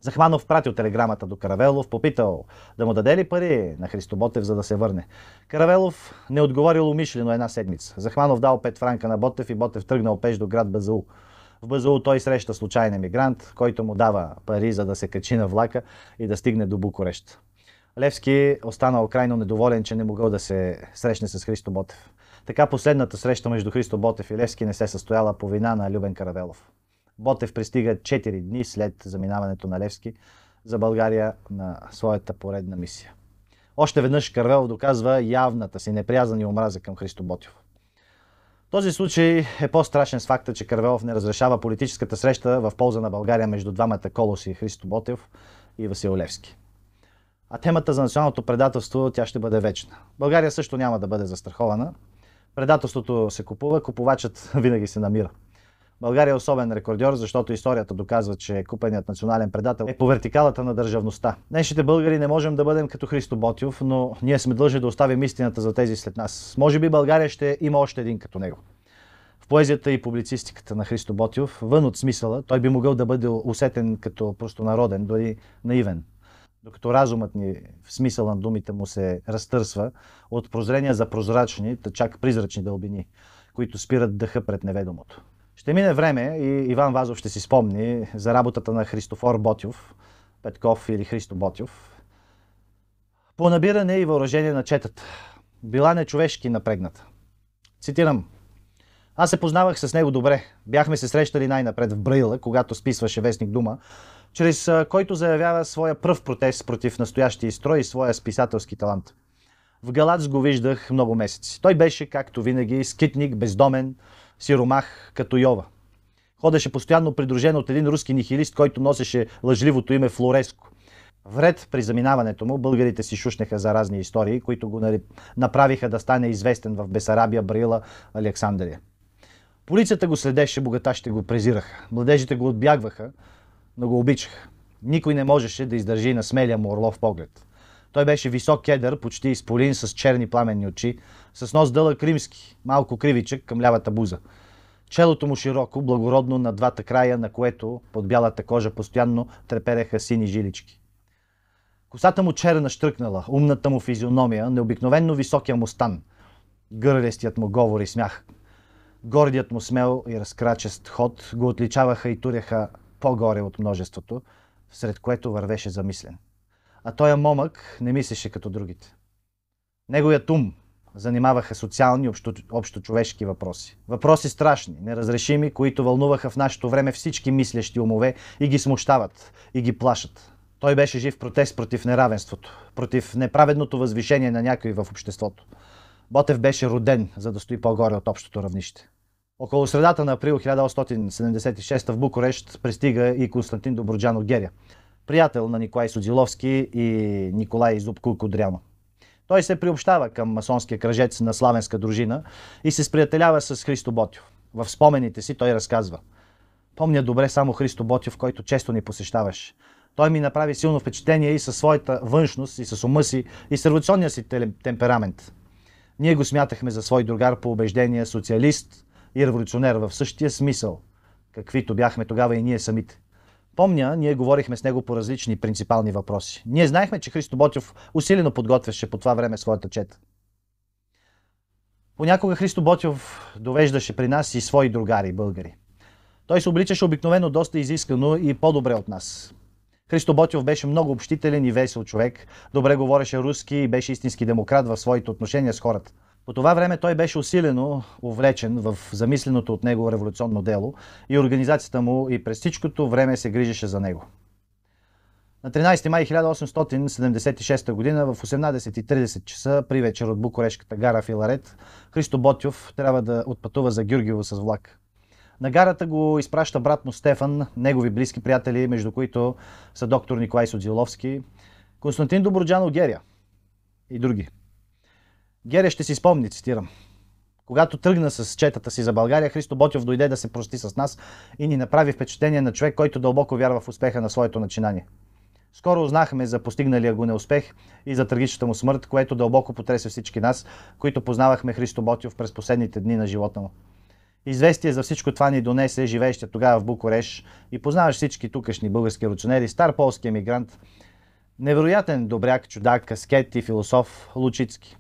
Захманов пратил телеграмата до Каравелов, попитал да му даде ли пари на Христо Ботев, за да се върне. Каравелов не отговорил умишлено една седмица. Захманов дал 5 франка на Ботев и Ботев тръгнал пеш до град Базаул. В Базул той среща случайен емигрант, който му дава пари за да се качи на влака и да стигне до Букурещ. Левски останал крайно недоволен, че не могъл да се срещне с Христо Ботев. Така последната среща между Христо Ботев и Левски не се състояла по вина на Любен Каравелов. Ботев пристига 4 дни след заминаването на Левски за България на своята поредна мисия. Още веднъж Карвелов доказва явната си неприязан и омраза към Христо Ботев. Този случай е по-страшен с факта, че Карвелов не разрешава политическата среща в полза на България между двамата Колоси Христо Ботев и Васил Левски. А темата за националното предателство, тя ще бъде вечна. България също няма да бъде застрахована. Предателството се купува, купувачът винаги се намира. България е особен рекордьор, защото историята доказва, че купеният национален предател е по вертикалата на държавността. Днешните българи не можем да бъдем като Христо Ботев, но ние сме длъжни да оставим истината за тези след нас. Може би България ще има още един като него. В поезията и публицистиката на Христо Ботев, вън от смисъла, той би могъл да бъде усетен като простонароден, дори наивен. Докато разумът ни в смисъл на думите му се разтърсва от прозрения за прозрачни, чак призрачни дълбини, които спират дъха пред неведомото. Ще мине време и Иван Вазов ще си спомни за работата на Христофор Ботюв, Петков или Христо Ботюв, по набиране и въоръжение на четата. Била нечовешки напрегната. Цитирам. Аз се познавах с него добре. Бяхме се срещали най-напред в Брайла, когато списваше вестник Дума, чрез който заявява своя пръв протест против настоящия строй и своя списателски талант. В Галац го виждах много месеци. Той беше, както винаги, скитник, бездомен, сиромах като Йова. Ходеше постоянно придружен от един руски нихилист, който носеше лъжливото име Флореско. Вред при заминаването му българите си шушнеха за разни истории, които го нали, направиха да стане известен в Бесарабия, Браила, Александрия. Полицията го следеше, богатащите го презираха. Младежите го отбягваха, но го обичаха. Никой не можеше да издържи на смелия му орлов поглед. Той беше висок кедър, почти изполин, с черни пламенни очи, с нос дълъг римски, малко кривичък към лявата буза. Челото му широко, благородно на двата края, на което под бялата кожа постоянно трепереха сини жилички. Косата му черна штръкнала, умната му физиономия, необикновенно високия му стан, гърлестият му говор и смях. Гордият му смел и разкрачест ход го отличаваха и туряха по-горе от множеството, сред което вървеше замислен а той момък не мислеше като другите. Неговият ум занимаваха социални, общо, общочовешки въпроси. Въпроси страшни, неразрешими, които вълнуваха в нашето време всички мислещи умове и ги смущават, и ги плашат. Той беше жив протест против неравенството, против неправедното възвишение на някой в обществото. Ботев беше роден, за да стои по-горе от общото равнище. Около средата на април 1876 в Букурещ пристига и Константин Доброджанов Геря приятел на Николай Содиловски и Николай Зубко Кудряно. Той се приобщава към масонския кръжец на славенска дружина и се сприятелява с Христо Ботев. В спомените си той разказва. Помня добре само Христо Ботев, който често ни посещаваш. Той ми направи силно впечатление и със своята външност, и с ума си, и с революционния си темперамент. Ние го смятахме за свой другар по убеждение социалист и революционер в същия смисъл, каквито бяхме тогава и ние самите. Помня, ние говорихме с него по различни принципални въпроси. Ние знаехме, че Христо Ботев усилено подготвяше по това време своята чета. Понякога Христо Ботев довеждаше при нас и свои другари, българи. Той се обличаше обикновено доста изискано и по-добре от нас. Христо Ботев беше много общителен и весел човек, добре говореше руски и беше истински демократ в своите отношения с хората – по това време той беше усилено увлечен в замисленото от него революционно дело и организацията му и през всичкото време се грижеше за него. На 13 май 1876 г. в 18.30 часа при вечер от Букурешката гара Филарет, Христо Ботюв трябва да отпътува за Гюргиево с влак. На гарата го изпраща брат му Стефан, негови близки приятели, между които са доктор Николай Содзиловски, Константин Доброджан Огерия и други – Гере ще си спомни, цитирам. Когато тръгна с четата си за България, Христо Ботев дойде да се прости с нас и ни направи впечатление на човек, който дълбоко вярва в успеха на своето начинание. Скоро узнахме за постигналия го неуспех и за трагичната му смърт, което дълбоко потресе всички нас, които познавахме Христо Ботев през последните дни на живота му. Известие за всичко това ни донесе живеещия тогава в Букуреш и познаваш всички тукашни български рационери, стар полски емигрант, невероятен добряк, чудак, аскет и философ Лучицки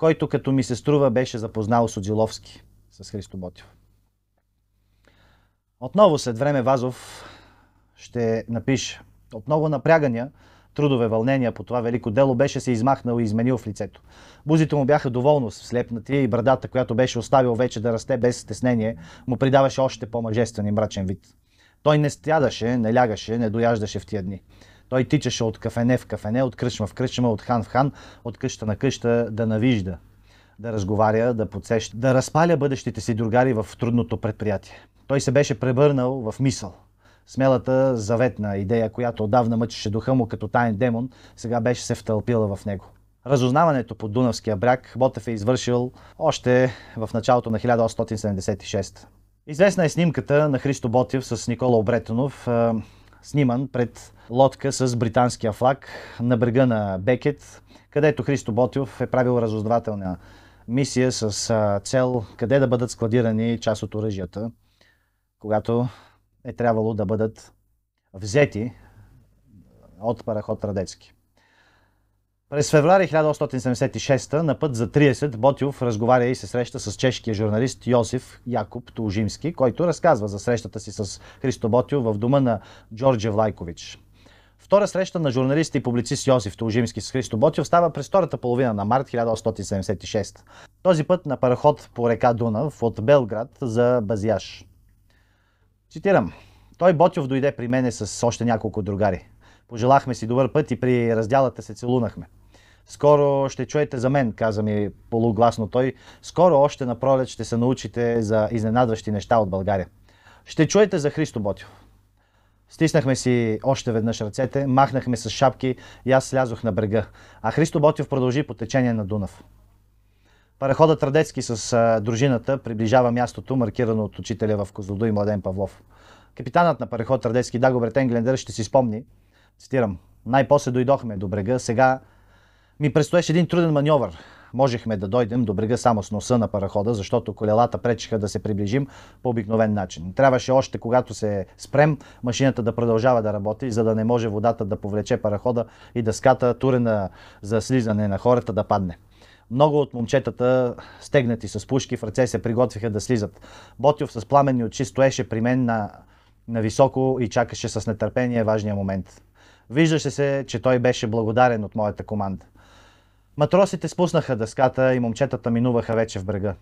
който като ми се струва беше запознал Содзиловски с Христо Ботев. Отново след време Вазов ще напише. От много напрягания, трудове вълнения по това велико дело беше се измахнал и изменил в лицето. Бузите му бяха доволно слепнати и брадата, която беше оставил вече да расте без стеснение, му придаваше още по-мъжествен и мрачен вид. Той не стядаше, не лягаше, не дояждаше в тия дни. Той тичаше от кафене в кафене, от кръчма в кръчма, от хан в хан, от къща на къща да навижда, да разговаря, да подсеща, да разпаля бъдещите си другари в трудното предприятие. Той се беше превърнал в мисъл. Смелата заветна идея, която отдавна мъчеше духа му като таен демон, сега беше се втълпила в него. Разузнаването по Дунавския бряг Ботев е извършил още в началото на 1876. Известна е снимката на Христо Ботев с Никола Обретонов сниман пред лодка с британския флаг на брега на Бекет, където Христо Ботев е правил разузнавателна мисия с цел къде да бъдат складирани част от оръжията, когато е трябвало да бъдат взети от параход Радецки. През февруари 1876 на път за 30 Ботйов разговаря и се среща с чешкия журналист Йосиф Якоб Толжимски, който разказва за срещата си с Христо Ботиов в дома на Джордже Влайкович. Втора среща на журналист и публицист Йосиф Толжимски с Христо Ботев става през втората половина на март 1876. Този път на параход по река Дунав от Белград за Базияш. Цитирам. Той Ботев дойде при мене с още няколко другари. Пожелахме си добър път и при раздялата се целунахме. Скоро ще чуете за мен, каза ми полугласно той. Скоро още на пролет ще се научите за изненадващи неща от България. Ще чуете за Христо Ботев. Стиснахме си още веднъж ръцете, махнахме с шапки и аз слязох на брега. А Христо Ботев продължи по течение на Дунав. Параходът Радецки с дружината приближава мястото, маркирано от учителя в Козлодо и Младен Павлов. Капитанът на параход Радецки Дагобрет Енглендър ще си спомни, цитирам, най-после дойдохме до брега, сега ми предстоеше един труден маньовър. Можехме да дойдем до брега само с носа на парахода, защото колелата пречиха да се приближим по обикновен начин. Трябваше още когато се спрем, машината да продължава да работи, за да не може водата да повлече парахода и дъската, турена за слизане на хората, да падне. Много от момчетата, стегнати с пушки в ръце, се приготвиха да слизат. Ботиов с пламенни очи стоеше при мен на, на високо и чакаше с нетърпение важния момент. Виждаше се, че той беше благодарен от моята команда. Матросите спуснаха дъската и момчетата минуваха вече в брега.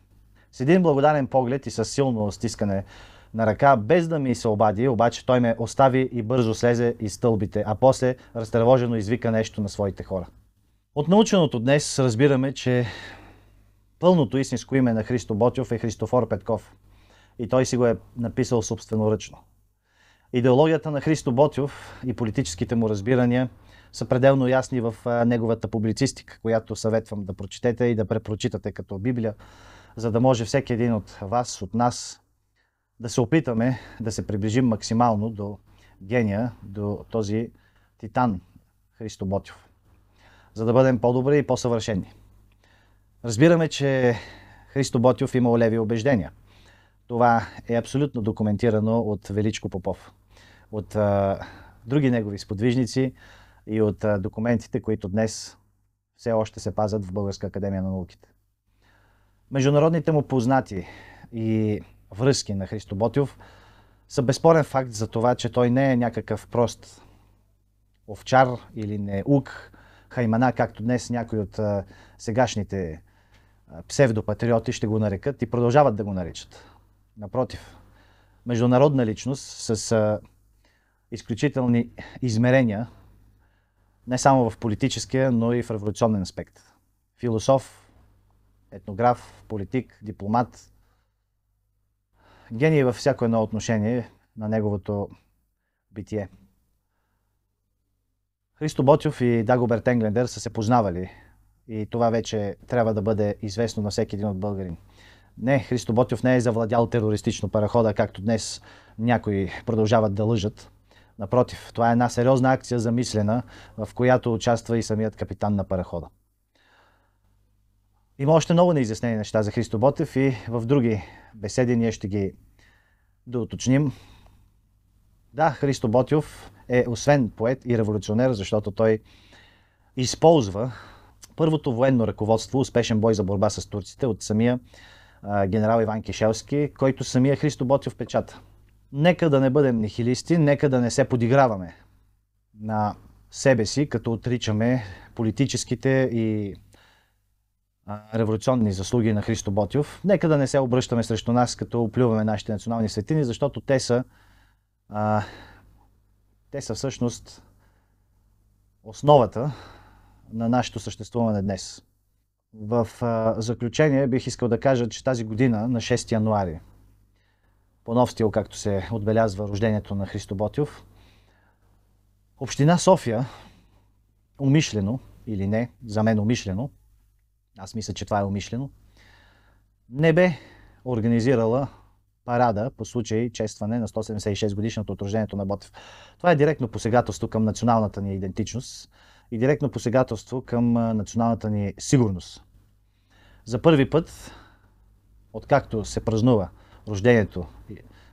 С един благодарен поглед и с силно стискане на ръка, без да ми се обади, обаче той ме остави и бързо слезе из стълбите, а после разтревожено извика нещо на своите хора. От наученото днес разбираме, че пълното истинско име на Христо Ботев е Христофор Петков. И той си го е написал собственоръчно. Идеологията на Христо Ботев и политическите му разбирания – са пределно ясни в неговата публицистика, която съветвам да прочетете и да препрочитате като Библия, за да може всеки един от вас, от нас, да се опитаме да се приближим максимално до гения, до този титан Христо Ботев, за да бъдем по-добри и по-съвършени. Разбираме, че Христо Ботев има леви убеждения. Това е абсолютно документирано от Величко Попов, от а, други негови сподвижници, и от документите, които днес все още се пазят в Българска академия на науките. Международните му познати и връзки на Христо Ботев са безспорен факт за това, че той не е някакъв прост овчар или не е ук, хаймана, както днес някои от сегашните псевдопатриоти ще го нарекат и продължават да го наричат. Напротив, международна личност с изключителни измерения не само в политическия, но и в революционен аспект. Философ, етнограф, политик, дипломат. Гений е във всяко едно отношение на неговото битие. Христо Ботюв и Дагоберт Енглендер са се познавали и това вече трябва да бъде известно на всеки един от българин. Не, Христо Ботюв не е завладял терористично парахода, както днес някои продължават да лъжат. Напротив, това е една сериозна акция замислена, в която участва и самият капитан на парахода. Има още много неизяснени неща за Христо Ботев и в други беседи ние ще ги доуточним. Да, Христо Ботев е освен поет и революционер, защото той използва първото военно ръководство, успешен бой за борба с турците от самия генерал Иван Кишелски, който самия Христо Ботев печата нека да не бъдем нихилисти, нека да не се подиграваме на себе си, като отричаме политическите и революционни заслуги на Христо Ботев. Нека да не се обръщаме срещу нас, като оплюваме нашите национални светини, защото те са, а, те са всъщност основата на нашето съществуване днес. В а, заключение бих искал да кажа, че тази година, на 6 януари по нов стил, както се отбелязва рождението на Христо Ботев. Община София, умишлено или не, за мен умишлено, аз мисля, че това е умишлено, не бе организирала парада по случай честване на 176 годишното от рождението на Ботев. Това е директно посегателство към националната ни идентичност и директно посегателство към националната ни сигурност. За първи път, откакто се празнува рождението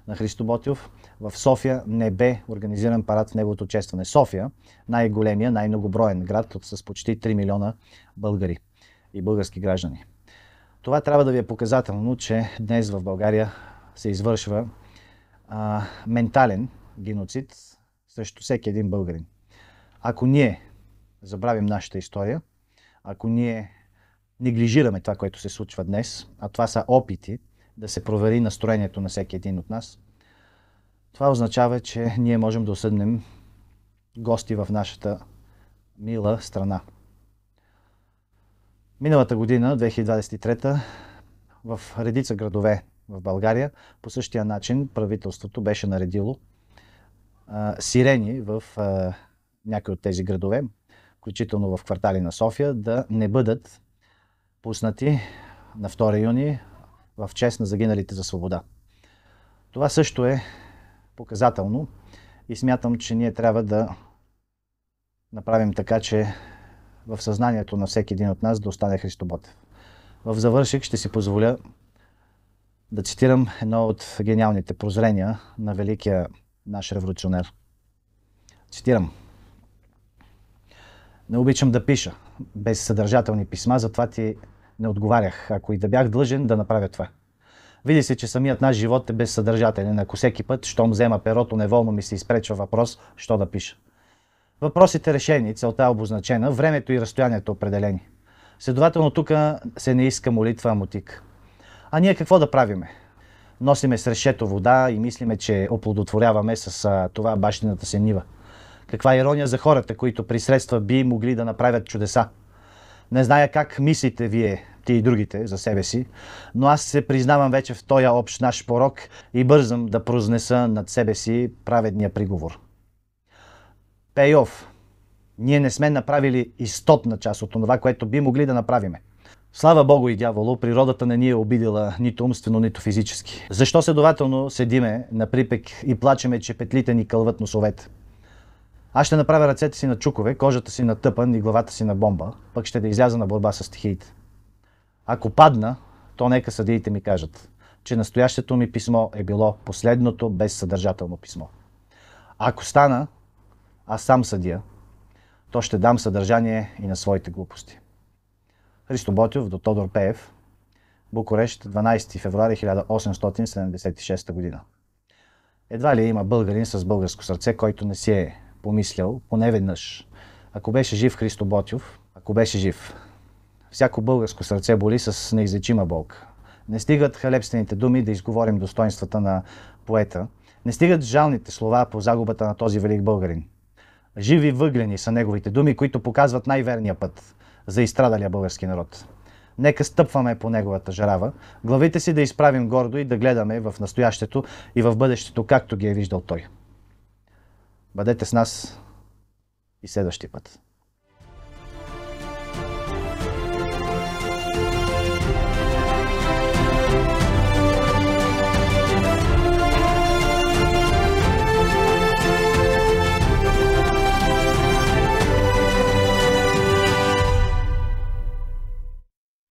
на Христо Ботев, в София не бе организиран парад в неговото честване. София, най-големия, най-многоброен град с почти 3 милиона българи и български граждани. Това трябва да ви е показателно, че днес в България се извършва а, ментален геноцид срещу всеки един българин. Ако ние забравим нашата история, ако ние неглижираме това, което се случва днес, а това са опити да се провери настроението на всеки един от нас, това означава, че ние можем да осъднем гости в нашата мила страна. Миналата година, 2023, в редица градове в България, по същия начин правителството беше наредило а, сирени в а, някои от тези градове, включително в квартали на София, да не бъдат пуснати на 2 юни в чест на загиналите за свобода. Това също е показателно и смятам, че ние трябва да направим така, че в съзнанието на всеки един от нас да остане Христо Ботев. В завършик ще си позволя да цитирам едно от гениалните прозрения на великия наш революционер. Цитирам. Не обичам да пиша без съдържателни писма, затова ти не отговарях, ако и да бях длъжен да направя това. Види се, че самият наш живот е безсъдържателен. Ако всеки път, щом взема перото, неволно ми се изпречва въпрос, що да пиша. Въпросите решени, целта е обозначена, времето и разстоянието определени. Следователно тук се не иска молитва, а мутик. А ние какво да правиме? Носиме с решето вода и мислиме, че оплодотворяваме с това бащината се нива. Каква ирония за хората, които при средства би могли да направят чудеса. Не зная как мислите вие, ти и другите, за себе си, но аз се признавам вече в този общ наш порок и бързам да произнеса над себе си праведния приговор. Пейов, ние не сме направили изтотна част от това, което би могли да направиме. Слава Богу и дяволо, природата не ни е обидила нито умствено, нито физически. Защо следователно седиме на припек и плачеме, че петлите ни кълват носовете? Аз ще направя ръцете си на чукове, кожата си на тъпан и главата си на бомба, пък ще да изляза на борба с стихиите. Ако падна, то нека съдиите ми кажат, че настоящето ми писмо е било последното безсъдържателно писмо. Ако стана, аз сам съдия, то ще дам съдържание и на своите глупости. Христо Ботев до Тодор Пеев, Букурещ, 12 февруари 1876 г. Едва ли има българин с българско сърце, който не си е помислял, поне веднъж. Ако беше жив Христо Ботюв, ако беше жив, всяко българско сърце боли с неизлечима болка. Не стигат халепствените думи да изговорим достоинствата на поета. Не стигат жалните слова по загубата на този велик българин. Живи въглени са неговите думи, които показват най-верния път за изстрадалия български народ. Нека стъпваме по неговата жарава, главите си да изправим гордо и да гледаме в настоящето и в бъдещето, както ги е виждал той. Бъдете с нас и следващия път.